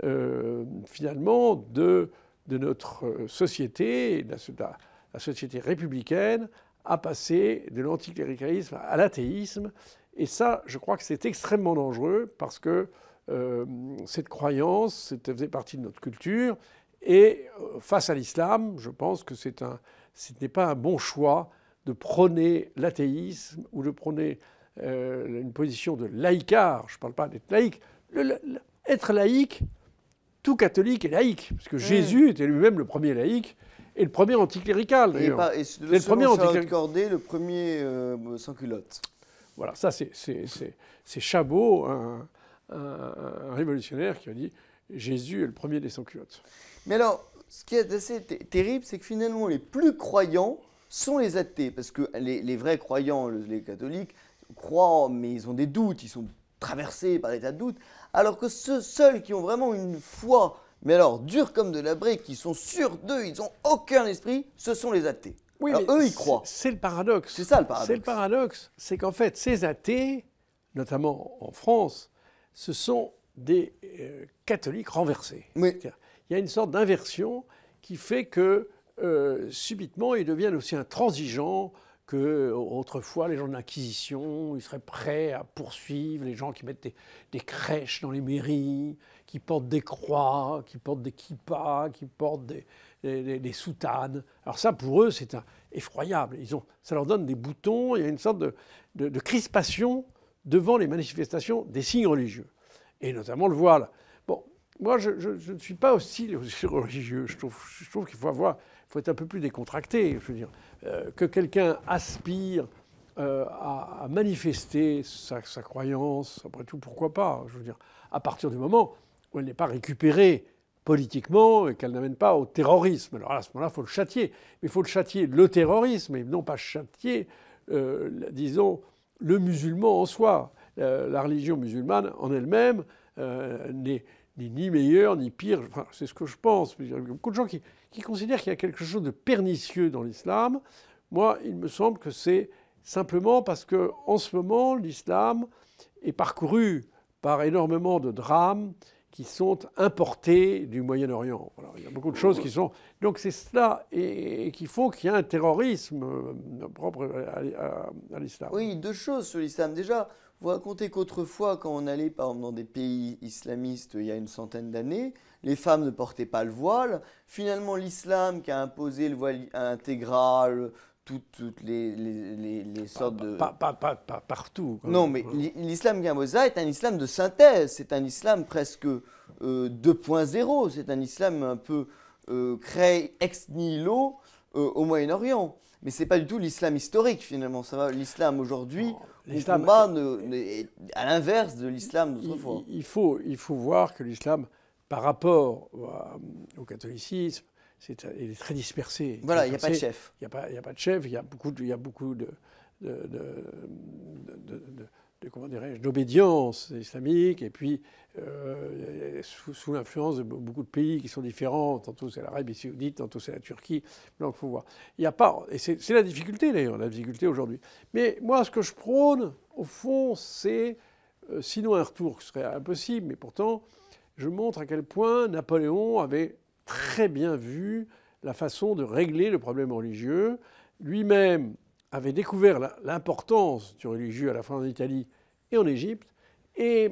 euh, finalement, de, notre euh, société, de la, société républicaine, à passer de l'anticléricalisme à l'athéisme. Et ça, je crois que c'est extrêmement dangereux parce que euh, cette croyance, c'était faisait partie de notre culture, et euh, face à l'islam, je pense que c'est ce n'est pas un bon choix de prôner l'athéisme ou de prôner euh, une position de laïcard. Je ne parle pas d'être laïque. être laïque, tout catholique est laïque, parce que Jésus était lui-même le premier laïque et le premier anticlérical. Et, le, premier anticlérical. le premier euh, sans culotte. Voilà, ça c'est, Chabot, un révolutionnaire qui a dit Jésus est le premier des sans culottes. Mais alors, ce qui est assez terrible, c'est que finalement, les plus croyants sont les athées, parce que les, vrais croyants, les catholiques, croient, mais ils ont des doutes, ils sont traversés par des tas de doutes, alors que ceux seuls qui ont vraiment une foi, mais alors dure comme de la brique, qui sont sûrs d'eux, ils n'ont aucun esprit, ce sont les athées. Oui, eux, ils croient. C'est le paradoxe. C'est ça le paradoxe. C'est le paradoxe, c'est qu'en fait, ces athées, notamment en France, ce sont des euh, catholiques renversés. Oui il y a une sorte d'inversion qui fait que euh, subitement, ils deviennent aussi intransigeants que euh, autrefois les gens l'Inquisition, ils seraient prêts à poursuivre les gens qui mettent des, crèches dans les mairies, qui portent des croix, qui portent des kippas, qui portent des, soutanes. Alors ça, pour eux, c'est effroyable. Ils ont, ça leur donne des boutons, il y a une sorte de, de crispation devant les manifestations des signes religieux, et notamment le voile. Moi, je, ne suis pas aussi religieux. Je trouve, je trouve qu'il faut avoir, faut être un peu plus décontracté. Je veux dire, euh, que quelqu'un aspire euh, à, manifester sa, croyance, après tout, pourquoi pas Je veux dire, à partir du moment où elle n'est pas récupérée politiquement et qu'elle n'amène pas au terrorisme. Alors à ce moment-là, il faut le châtier. Mais il faut le châtier le terrorisme et non pas châtier, euh, disons, le musulman en soi. la religion musulmane en elle-même n'est ni, meilleur, ni pire. c'est ce que je pense. Il y a beaucoup de gens qui, considèrent qu'il y a quelque chose de pernicieux dans l'islam. Moi, il me semble que c'est simplement parce que en ce moment, l'islam est parcouru par énormément de drames qui sont importés du Moyen-Orient. il y a beaucoup de choses qui sont. Donc c'est cela et, qu'il faut qu'il y a un terrorisme euh, propre à l'islam. Oui, deux choses sur l'islam. Déjà, vous racontez qu'autrefois, quand on allait par dans des pays islamistes il y a une centaine d'années, les femmes ne portaient pas le voile. Finalement, l'islam qui a imposé le voile intégral, toutes, les, sortes de... Pas, pas, partout. Non, mais l'islam qui a imposé ça est un islam de synthèse. C'est un islam presque 2.0. Euh, c'est un islam un peu euh, créé ex nihilo euh, au Moyen-Orient. Mais ce n'est pas du tout l'islam historique finalement. L'islam aujourd'hui... Oh l'islam est à l'inverse de l'islam d'autrefois. Il, faut, il faut voir que l'islam, par rapport au, euh, catholicisme, est, il est très dispersé. Voilà, il n'y a pas de chef. Il n'y a, a, pas de chef, il y a beaucoup il y a beaucoup de, de de comment dirais-je, d'obédience islamique, et puis euh, sous, l'influence de beaucoup de pays qui sont différents, tantôt c'est l'Arabie saoudite, tantôt c'est la Turquie, donc il faut voir. Il n'y a pas, et c'est la difficulté d'ailleurs, la difficulté aujourd'hui. Mais moi, ce que je prône, au fond, c'est, euh, sinon un retour qui serait impossible, mais pourtant, je montre à quel point Napoléon avait très bien vu la façon de régler le problème religieux, lui-même avait découvert l'importance du religieux à la fois en Italie et en Égypte. Et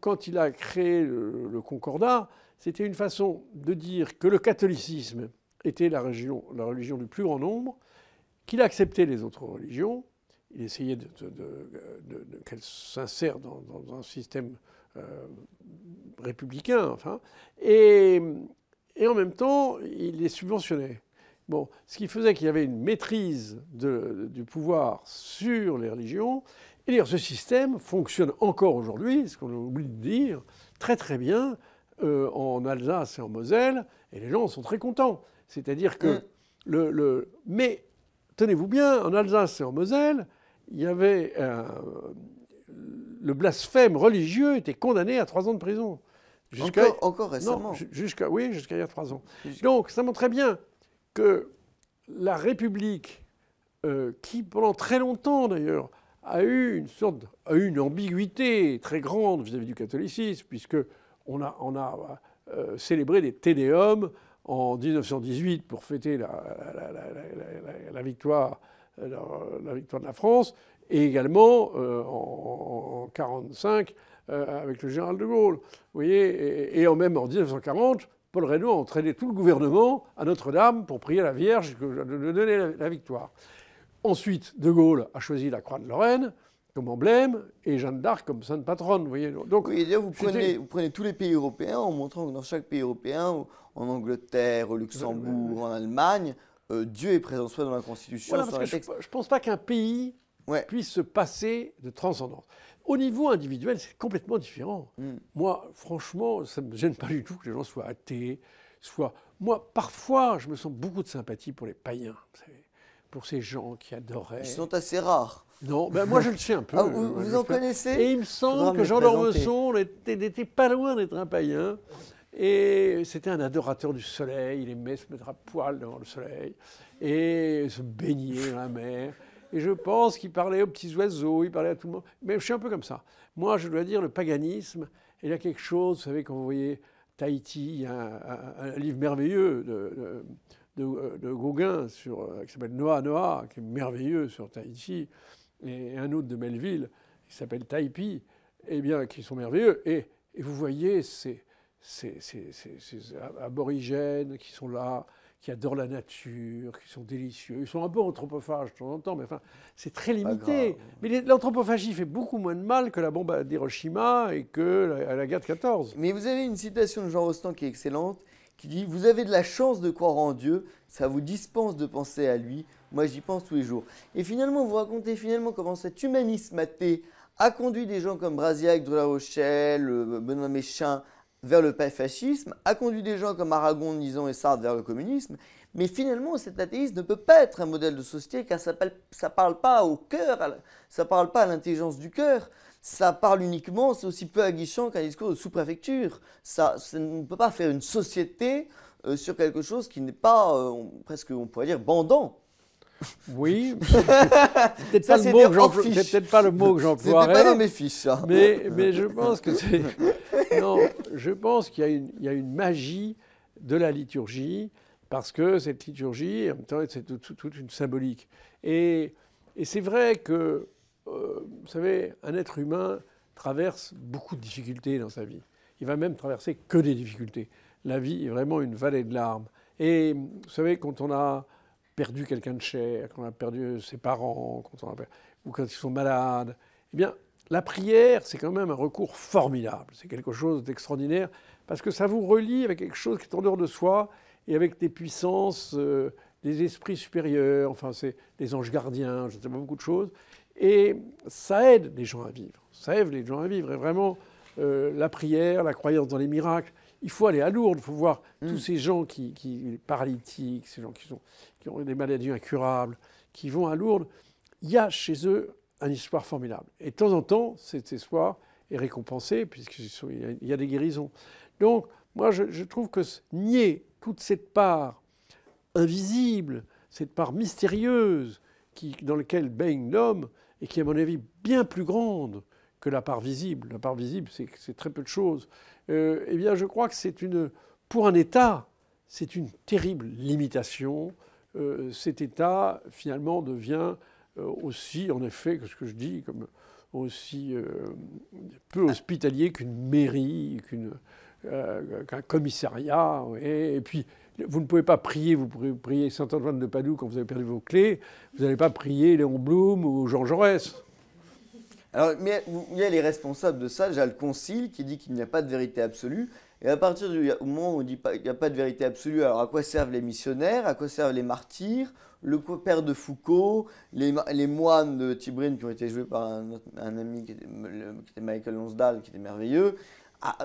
quand il a créé le, concordat, c'était une façon de dire que le catholicisme était la, religion, la religion du plus grand nombre, qu'il acceptait les autres religions, il essayait de, qu'elles s'insèrent dans, un système euh, républicain, enfin, et, et en même temps, il les subventionnait ce qui faisait qu'il y avait une maîtrise du pouvoir sur les religions. Et eh dire, ce système fonctionne encore aujourd'hui, ce qu'on oublie de dire, très très bien euh, en Alsace et en Moselle, et les gens sont très contents. C'est-à-dire que mmh. le, Mais tenez-vous bien, en Alsace et en Moselle, il y avait le blasphème religieux était condamné à trois ans de prison. Jusqu'à... Encore, récemment. Non, jusqu'à, oui, jusqu'à il y a trois ans. Donc ça montre très bien que la République, euh, qui pendant très longtemps d'ailleurs a eu une ambiguïté très grande vis-à-vis du catholicisme, puisque on a, euh, célébré des tédéums en 1918 pour fêter euh, la, la, victoire, de la France, et également en 1945 avec le général de Gaulle. Vous voyez, et, et même en 1940, Paul Reynaud a entraîné tout le gouvernement à Notre-Dame pour prier la Vierge de donner la victoire. Ensuite, De Gaulle a choisi la Croix de Lorraine comme emblème et Jeanne d'Arc comme sainte patronne. Vous voyez. Donc, vous, prenez, vous prenez, tous les pays européens en montrant que dans chaque pays européen, en Angleterre, au Luxembourg, en Allemagne, euh, Dieu est présent soit dans la Constitution, Je ne pense pas qu'un pays puisse se passer de transcendance. Au niveau individuel, c'est complètement différent. Mm. Moi, franchement, ça ne me gêne pas du tout que les gens soient athées, soient. Moi, parfois, je me sens beaucoup de sympathie pour les païens, pour ces gens qui adoraient. Ils sont assez rares. Non, ben moi je le sais un peu. Ah, vous, vous en connaissez Et il me semble que Jean d'Ormesson n'était pas loin d'être un païen. Et c'était un adorateur du soleil. Il aimait se mettre à poil devant le soleil et se baigner dans la mer. Et je pense qu'il parlait aux petits oiseaux, il parlait à tout le monde. Mais je suis un peu comme ça. Moi, je dois dire, le paganisme, il y a quelque chose, vous savez, quand vous voyez Tahiti, il y a un, livre merveilleux de, de, Gauguin sur, euh, qui s'appelle Noah Noah, qui est merveilleux sur Tahiti, et un autre de Melville qui s'appelle Taipi, et eh bien, qui sont merveilleux. Et, vous voyez ces, ces, ces, aborigènes qui sont là, qui adorent la nature, qui sont délicieux. Ils sont un peu anthropophages de temps en temps, mais enfin, c'est très limité. Mais l'anthropophagie fait beaucoup moins de mal que la bombe à Hiroshima et que la, la guerre de 14. Mais vous avez une citation de Jean Rostand qui est excellente, qui dit Vous avez de la chance de croire en Dieu, ça vous dispense de penser à lui. Moi, j'y pense tous les jours. Et finalement, vous racontez finalement comment cet humanisme athée a conduit des gens comme Brasiac, de la Rochelle, euh, Benoît Méchin vers le fascisme, a conduit des gens comme Aragon, Nison et Sartre vers le communisme, mais finalement cet athéisme ne peut pas être un modèle de société car ça ne parle pas au cœur, ça ne parle pas à l'intelligence du cœur, ça parle uniquement, c'est aussi peu aguichant qu'un discours de sous-préfecture. Ça, ne peut pas faire une société euh, sur quelque chose qui n'est pas, euh, presque on pourrait dire, bandant. Oui, c'est peut-être pas, le mot que j'emploierais. pas le mot dans mes fiches, ça. mais je pense que c'est non, je pense qu'il y, a une magie de la liturgie, parce que cette liturgie, en c'est toute une symbolique. Et, c'est vrai que, euh, vous savez, un être humain traverse beaucoup de difficultés dans sa vie. Il va même traverser que des difficultés. La vie est vraiment une vallée de larmes. Et vous savez, quand on a perdu quelqu'un de cher, quand on a perdu ses parents, quand ou quand ils sont malades, eh bien, la prière, c'est quand même un recours formidable, c'est quelque chose d'extraordinaire, parce que ça vous relie avec quelque chose qui est en dehors de soi et avec des puissances, euh, des esprits supérieurs, enfin c'est des anges gardiens, je ne sais pas beaucoup de choses, et ça aide les gens à vivre, ça aide les gens à vivre, et vraiment euh, la prière, la croyance dans les miracles, il faut aller à Lourdes, il faut voir mm. tous ces gens qui, sont paralytiques, ces gens qui, qui ont des maladies incurables, qui vont à Lourdes, il y a chez eux un histoire formidable. Et de temps en temps, cet espoir est récompensé, puisqu'il y a des guérisons. Donc, moi, je, trouve que nier toute cette part invisible, cette part mystérieuse qui, dans laquelle baigne l'homme, et qui, à mon avis, bien plus grande que la part visible, la part visible, c'est très peu de choses, euh, eh bien, je crois que c'est une, pour un État, c'est une terrible limitation. Euh, cet État, finalement, devient euh, aussi, en effet, que ce que je dis, comme aussi euh, peu hospitalier qu'une mairie, euh, qu'un commissariat. Et, puis, vous ne pouvez pas prier, vous pouvez prier Saint-Antoine de Padoue quand vous avez perdu vos clés, vous n'allez pas prier Léon Blum ou Jean Jaurès. Alors, mais il y a les responsables de ça, j'ai le Concile qui dit qu'il n'y a pas de vérité absolue. Et à partir du moment où on dit qu'il n'y a pas de vérité absolue, alors à quoi servent les missionnaires, à quoi servent les martyrs, le père de Foucault, les, moines de Tibrine qui ont été joués par un, ami qui était, Michael Lonsdal, qui était merveilleux, ah,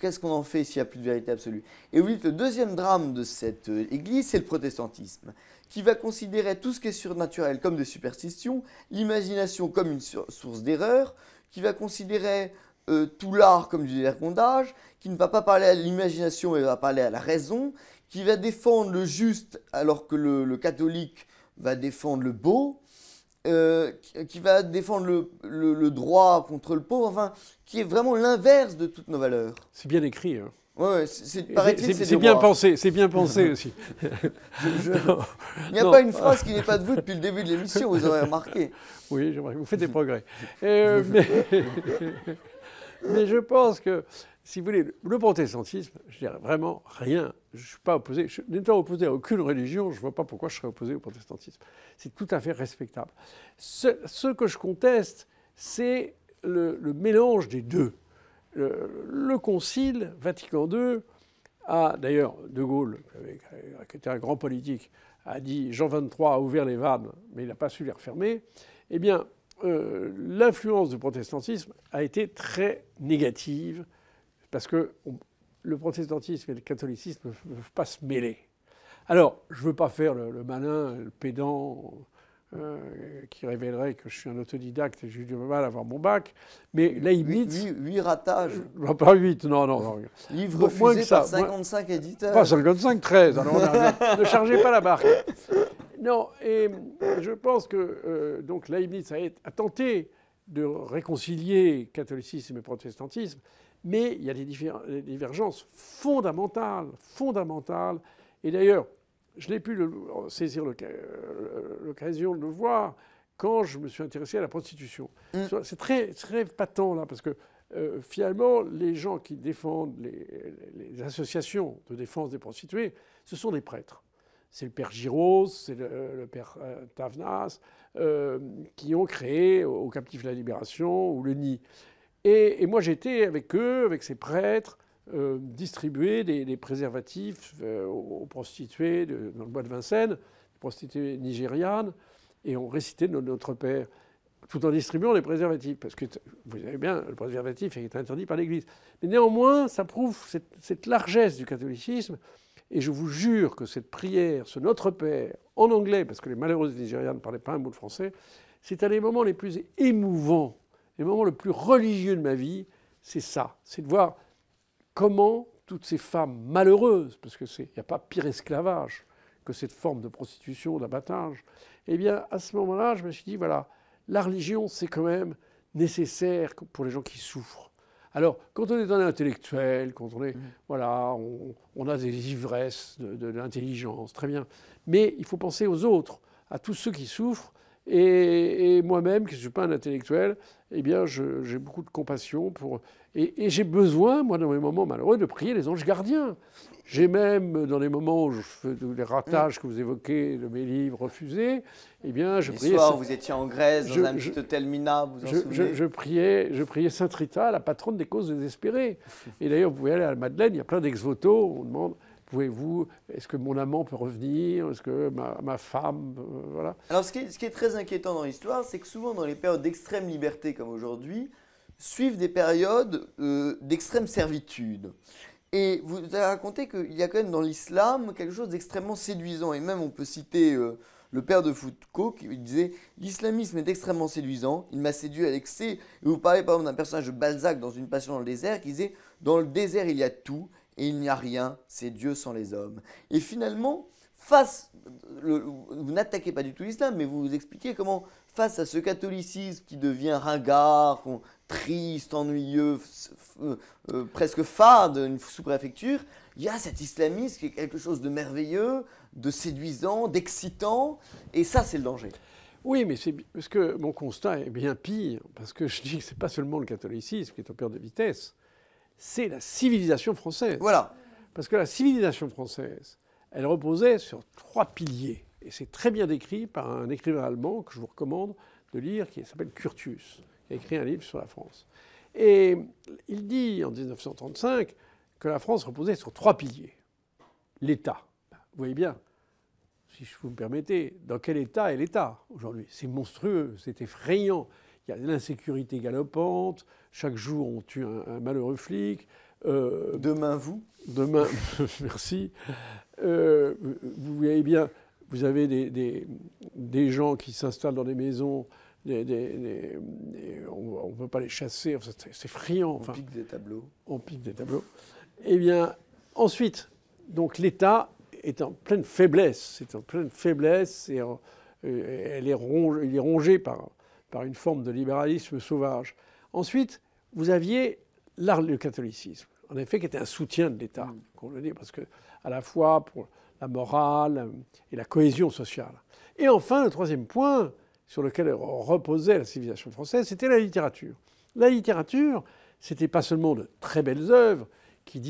qu'est-ce qu'on en fait s'il n'y a plus de vérité absolue Et vous dites, le deuxième drame de cette euh, église, c'est le protestantisme, qui va considérer tout ce qui est surnaturel comme des superstitions, l'imagination comme une source d'erreur, qui va considérer euh, tout l'art comme du vergondage, qui ne va pas parler à l'imagination mais va parler à la raison, qui va défendre le juste alors que le, catholique va défendre le beau, euh, qui, va défendre le, droit contre le pauvre, enfin, qui est vraiment l'inverse de toutes nos valeurs. C'est bien écrit. Hein. Ouais, c'est bien pensé, c'est bien pensé aussi. Il n'y a pas une phrase qui n'est pas de vous depuis le début de l'émission, vous avez remarqué. Oui, vous faites des progrès. Euh, mais je pense que, si vous voulez, le protestantisme, je dirais vraiment rien. Je ne suis pas opposé. n'étant opposé à aucune religion, je ne vois pas pourquoi je serais opposé au protestantisme. C'est tout à fait respectable. Ce, que je conteste, c'est le, mélange des deux. Le, le Concile Vatican II a, d'ailleurs, De Gaulle, qui était un grand politique, a dit Jean 23 a ouvert les vannes, mais il n'a pas su les refermer. Eh bien, euh, l'influence du protestantisme a été très négative parce que le protestantisme et le catholicisme ne peuvent pas se mêler. Alors, je ne veux pas faire le, malin, le pédant, euh, qui révélerait que je suis un autodidacte et j'ai du mal à avoir mon bac. Mais Leibniz. huit 8, ratages. Euh, pas 8, non, non. Livre moins ça, 55 éditeurs. Pas 55, 13. Alors, ne chargez pas la barque. Non, et euh, je pense que euh, donc Leibniz a, tenté de réconcilier catholicisme et protestantisme, mais il y a des, divergences fondamentales, fondamentales. Et d'ailleurs, je n'ai pu saisir euh, l'occasion de le voir quand je me suis intéressé à la prostitution. Mm. C'est très, très patent là, parce que euh, finalement, les gens qui défendent les, associations de défense des prostituées, ce sont des prêtres c'est le père Giraud, c'est le, euh, père euh, Tavnas, euh, qui ont créé au, Captif la Libération ou le NID. Et, moi, j'étais avec eux, avec ces prêtres, distribuer des, préservatifs aux, prostituées de, dans le bois de Vincennes, des prostituées nigérianes, et on récitait notre, Père tout en distribuant les préservatifs, parce que vous savez bien, le préservatif est interdit par l'Église. Mais néanmoins, ça prouve cette largesse du catholicisme et je vous jure que cette prière, ce Notre Père, en anglais, parce que les malheureuses Nigériens ne parlaient pas un mot de français, c'est un des moments les plus émouvants, les moments les plus religieux de ma vie. C'est ça, c'est de voir comment toutes ces femmes malheureuses, parce qu'il n'y a pas pire esclavage que cette forme de prostitution, d'abattage, eh bien, à ce moment-là, je me suis dit, voilà, la religion, c'est quand même nécessaire pour les gens qui souffrent. Alors, quand on est un intellectuel, quand on est, mmh. voilà, on, a des ivresses de l'intelligence, très bien. Mais il faut penser aux autres, à tous ceux qui souffrent et, moi-même, qui ne suis pas un intellectuel, eh bien, j'ai beaucoup de compassion pour. Et, j'ai besoin, moi, dans mes moments malheureux, de prier les anges gardiens. J'ai même, dans les moments où je fais les ratages que vous évoquez de mes livres refusés, eh bien, je les priais. Soirs, Saint... vous étiez en Grèce, dans un petit hôtel Mina, vous en je, souvenez je, priais, je priais Sainte Rita, la patronne des causes désespérées. Et d'ailleurs, vous pouvez aller à la Madeleine, il y a plein d'ex-voto, on demande. Pouvez-vous, est-ce que mon amant peut revenir Est-ce que ma, femme euh, Voilà. Alors, ce qui, est, très inquiétant dans l'histoire, c'est que souvent, dans les périodes d'extrême liberté comme aujourd'hui, suivent des périodes euh, d'extrême servitude. Et vous avez raconté qu'il y a quand même dans l'islam quelque chose d'extrêmement séduisant. Et même, on peut citer euh, le père de Foucault qui disait L'islamisme est extrêmement séduisant, il m'a séduit à l'excès. Et vous parlez par exemple d'un personnage de Balzac dans Une passion dans le désert qui disait Dans le désert, il y a tout, et il n'y a rien, c'est Dieu sans les hommes. Et finalement, face, vous n'attaquez pas du tout l'islam, mais vous vous expliquez comment, face à ce catholicisme qui devient ringard, triste, ennuyeux, euh, euh, presque fade, une sous-préfecture, il y a cet islamisme qui est quelque chose de merveilleux, de séduisant, d'excitant, et ça, c'est le danger. Oui, mais c'est parce que mon constat est bien pire, parce que je dis que ce n'est pas seulement le catholicisme qui est au père de vitesse c'est la civilisation française. Voilà. Parce que la civilisation française, elle reposait sur trois piliers. Et c'est très bien décrit par un écrivain allemand que je vous recommande de lire, qui s'appelle Curtius, qui a écrit un livre sur la France. Et il dit en 1935 que la France reposait sur trois piliers. L'État. Vous voyez bien, si vous me permettez, dans quel état est l'État aujourd'hui C'est monstrueux, c'est effrayant. Il y a l'insécurité galopante. Chaque jour, on tue un, malheureux flic. Euh, demain, vous Demain, merci. Euh, vous voyez bien, vous avez des, des, gens qui s'installent dans des maisons. on ne peut pas les chasser, c'est friand. on pique des tableaux. On pique des tableaux. Eh bien, ensuite, donc l'État est en pleine faiblesse. C'est en pleine faiblesse et, euh, elle est rongée il est rongé par par une forme de libéralisme sauvage. Ensuite, vous aviez l'art du catholicisme, en effet, qui était un soutien de l'État, mm. qu'on le dit, parce que à la fois pour la morale euh, et la cohésion sociale. Et enfin, le troisième point sur lequel reposait la civilisation française, c'était la littérature. La littérature, c'était pas seulement de très belles œuvres qui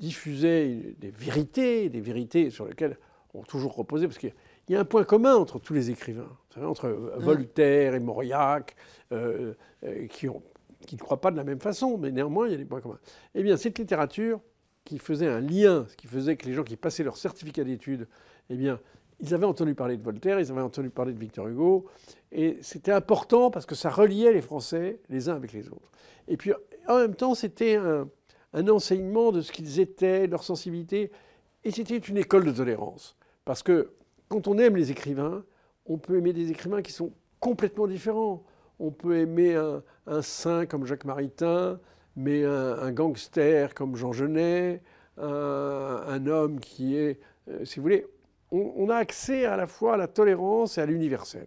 diffusaient des vérités, des vérités sur lesquelles on toujours reposé, parce qu'il y a un point commun entre tous les écrivains. Hein, entre Voltaire et Mauriac, euh, euh, qui, ont, qui, ne croient pas de la même façon, mais néanmoins, il y a des points communs. Eh bien, cette littérature qui faisait un lien, ce qui faisait que les gens qui passaient leur certificat d'études, eh bien, ils avaient entendu parler de Voltaire, ils avaient entendu parler de Victor Hugo, et c'était important parce que ça reliait les Français les uns avec les autres. Et puis, en même temps, c'était un, un enseignement de ce qu'ils étaient, leur sensibilité, et c'était une école de tolérance. Parce que quand on aime les écrivains, on peut aimer des écrivains qui sont complètement différents. On peut aimer un, saint comme Jacques Maritain, mais un, gangster comme Jean Genet, un, homme qui est, euh, si vous voulez, on, a accès à la fois à la tolérance et à l'universel.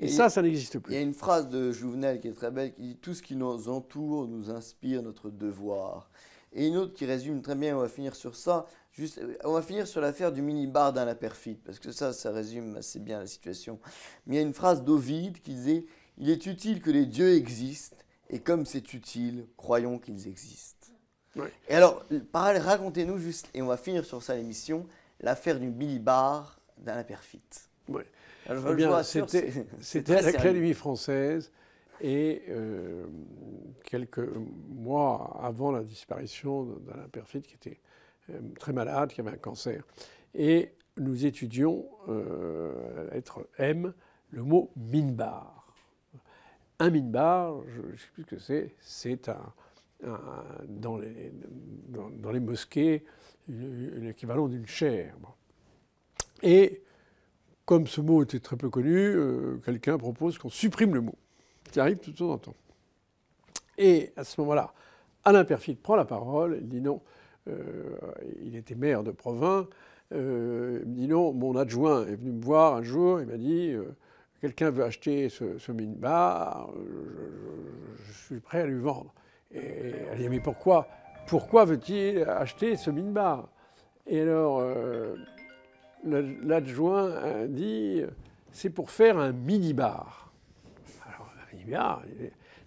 Et, ça, ça n'existe plus. Il y a une phrase de Jouvenel qui est très belle qui dit Tout ce qui nous entoure nous inspire notre devoir. Et une autre qui résume très bien, on va finir sur ça euh, on va finir sur l'affaire du mini-bar d'un la perfide, parce que ça, ça résume assez bien la situation. Mais il y a une phrase d'Ovide qui disait Il est utile que les dieux existent, et comme c'est utile, croyons qu'ils existent. Et alors, parallèlement, racontez-nous juste, et on va finir sur ça l'émission, l'affaire du mini-bar d'un eh la perfide. c'était à l'Académie française, et euh, quelques mois avant la disparition d'un la qui était euh, très malade, qui avait un cancer. Et nous étudions euh, la lettre M, le mot minbar. Un minbar, je ne sais plus ce que c'est, c'est un, dans, les, mosquées l'équivalent d'une chaire. Et comme ce mot était très peu connu, euh, quelqu'un propose qu'on supprime le mot, qui arrive tout de temps en temps. Et à ce moment-là, Alain Perfit prend la parole, il dit non, euh, il était maire de Provins, euh, il me dit non, mon adjoint est venu me voir un jour, il m'a dit euh, quelqu'un veut acheter ce, ce minibar, je, suis prêt à lui vendre. Et elle dit mais pourquoi Pourquoi veut-il acheter ce minibar Et alors l'adjoint dit c'est pour faire un minibar. Alors un minibar,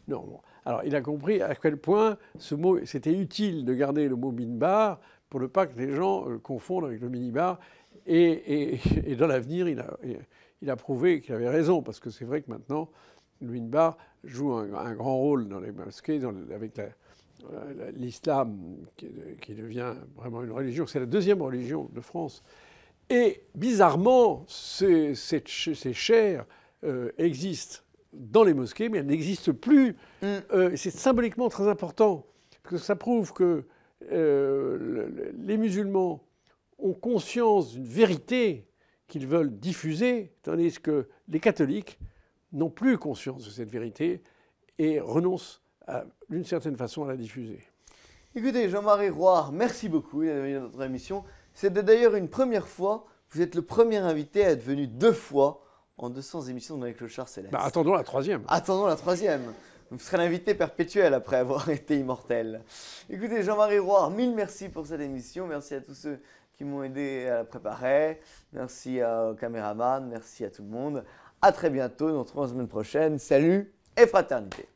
non. Alors, il a compris à quel point ce mot, c'était utile de garder le mot minbar pour ne pas que les gens le euh, confondent avec le minibar. Et, dans l'avenir, il a, prouvé qu'il avait raison, parce que c'est vrai que maintenant, le minibar joue un, grand rôle dans les mosquées, avec euh, l'islam qui, devient vraiment une religion. C'est la deuxième religion de France. Et bizarrement, ces, ces, chairs euh, existent dans les mosquées, mais elle n'existe plus. Mm. Euh, c'est symboliquement très important, parce que ça prouve que euh, les musulmans ont conscience d'une vérité qu'ils veulent diffuser, tandis que les catholiques n'ont plus conscience de cette vérité et renoncent d'une certaine façon à la diffuser. Écoutez, Jean-Marie Roy, merci beaucoup d'être venu à notre émission. C'était d'ailleurs une première fois, vous êtes le premier invité à être venu deux fois en 200 émissions avec le char célestes. Bah, attendons la troisième. Attendons la troisième. Vous serez l'invité perpétuel après avoir été immortel. Écoutez, Jean-Marie Roy, mille merci pour cette émission. Merci à tous ceux qui m'ont aidé à la préparer. Merci aux caméramans, Merci à tout le monde. À très bientôt. Nous nous retrouvons la semaine prochaine. Salut et fraternité.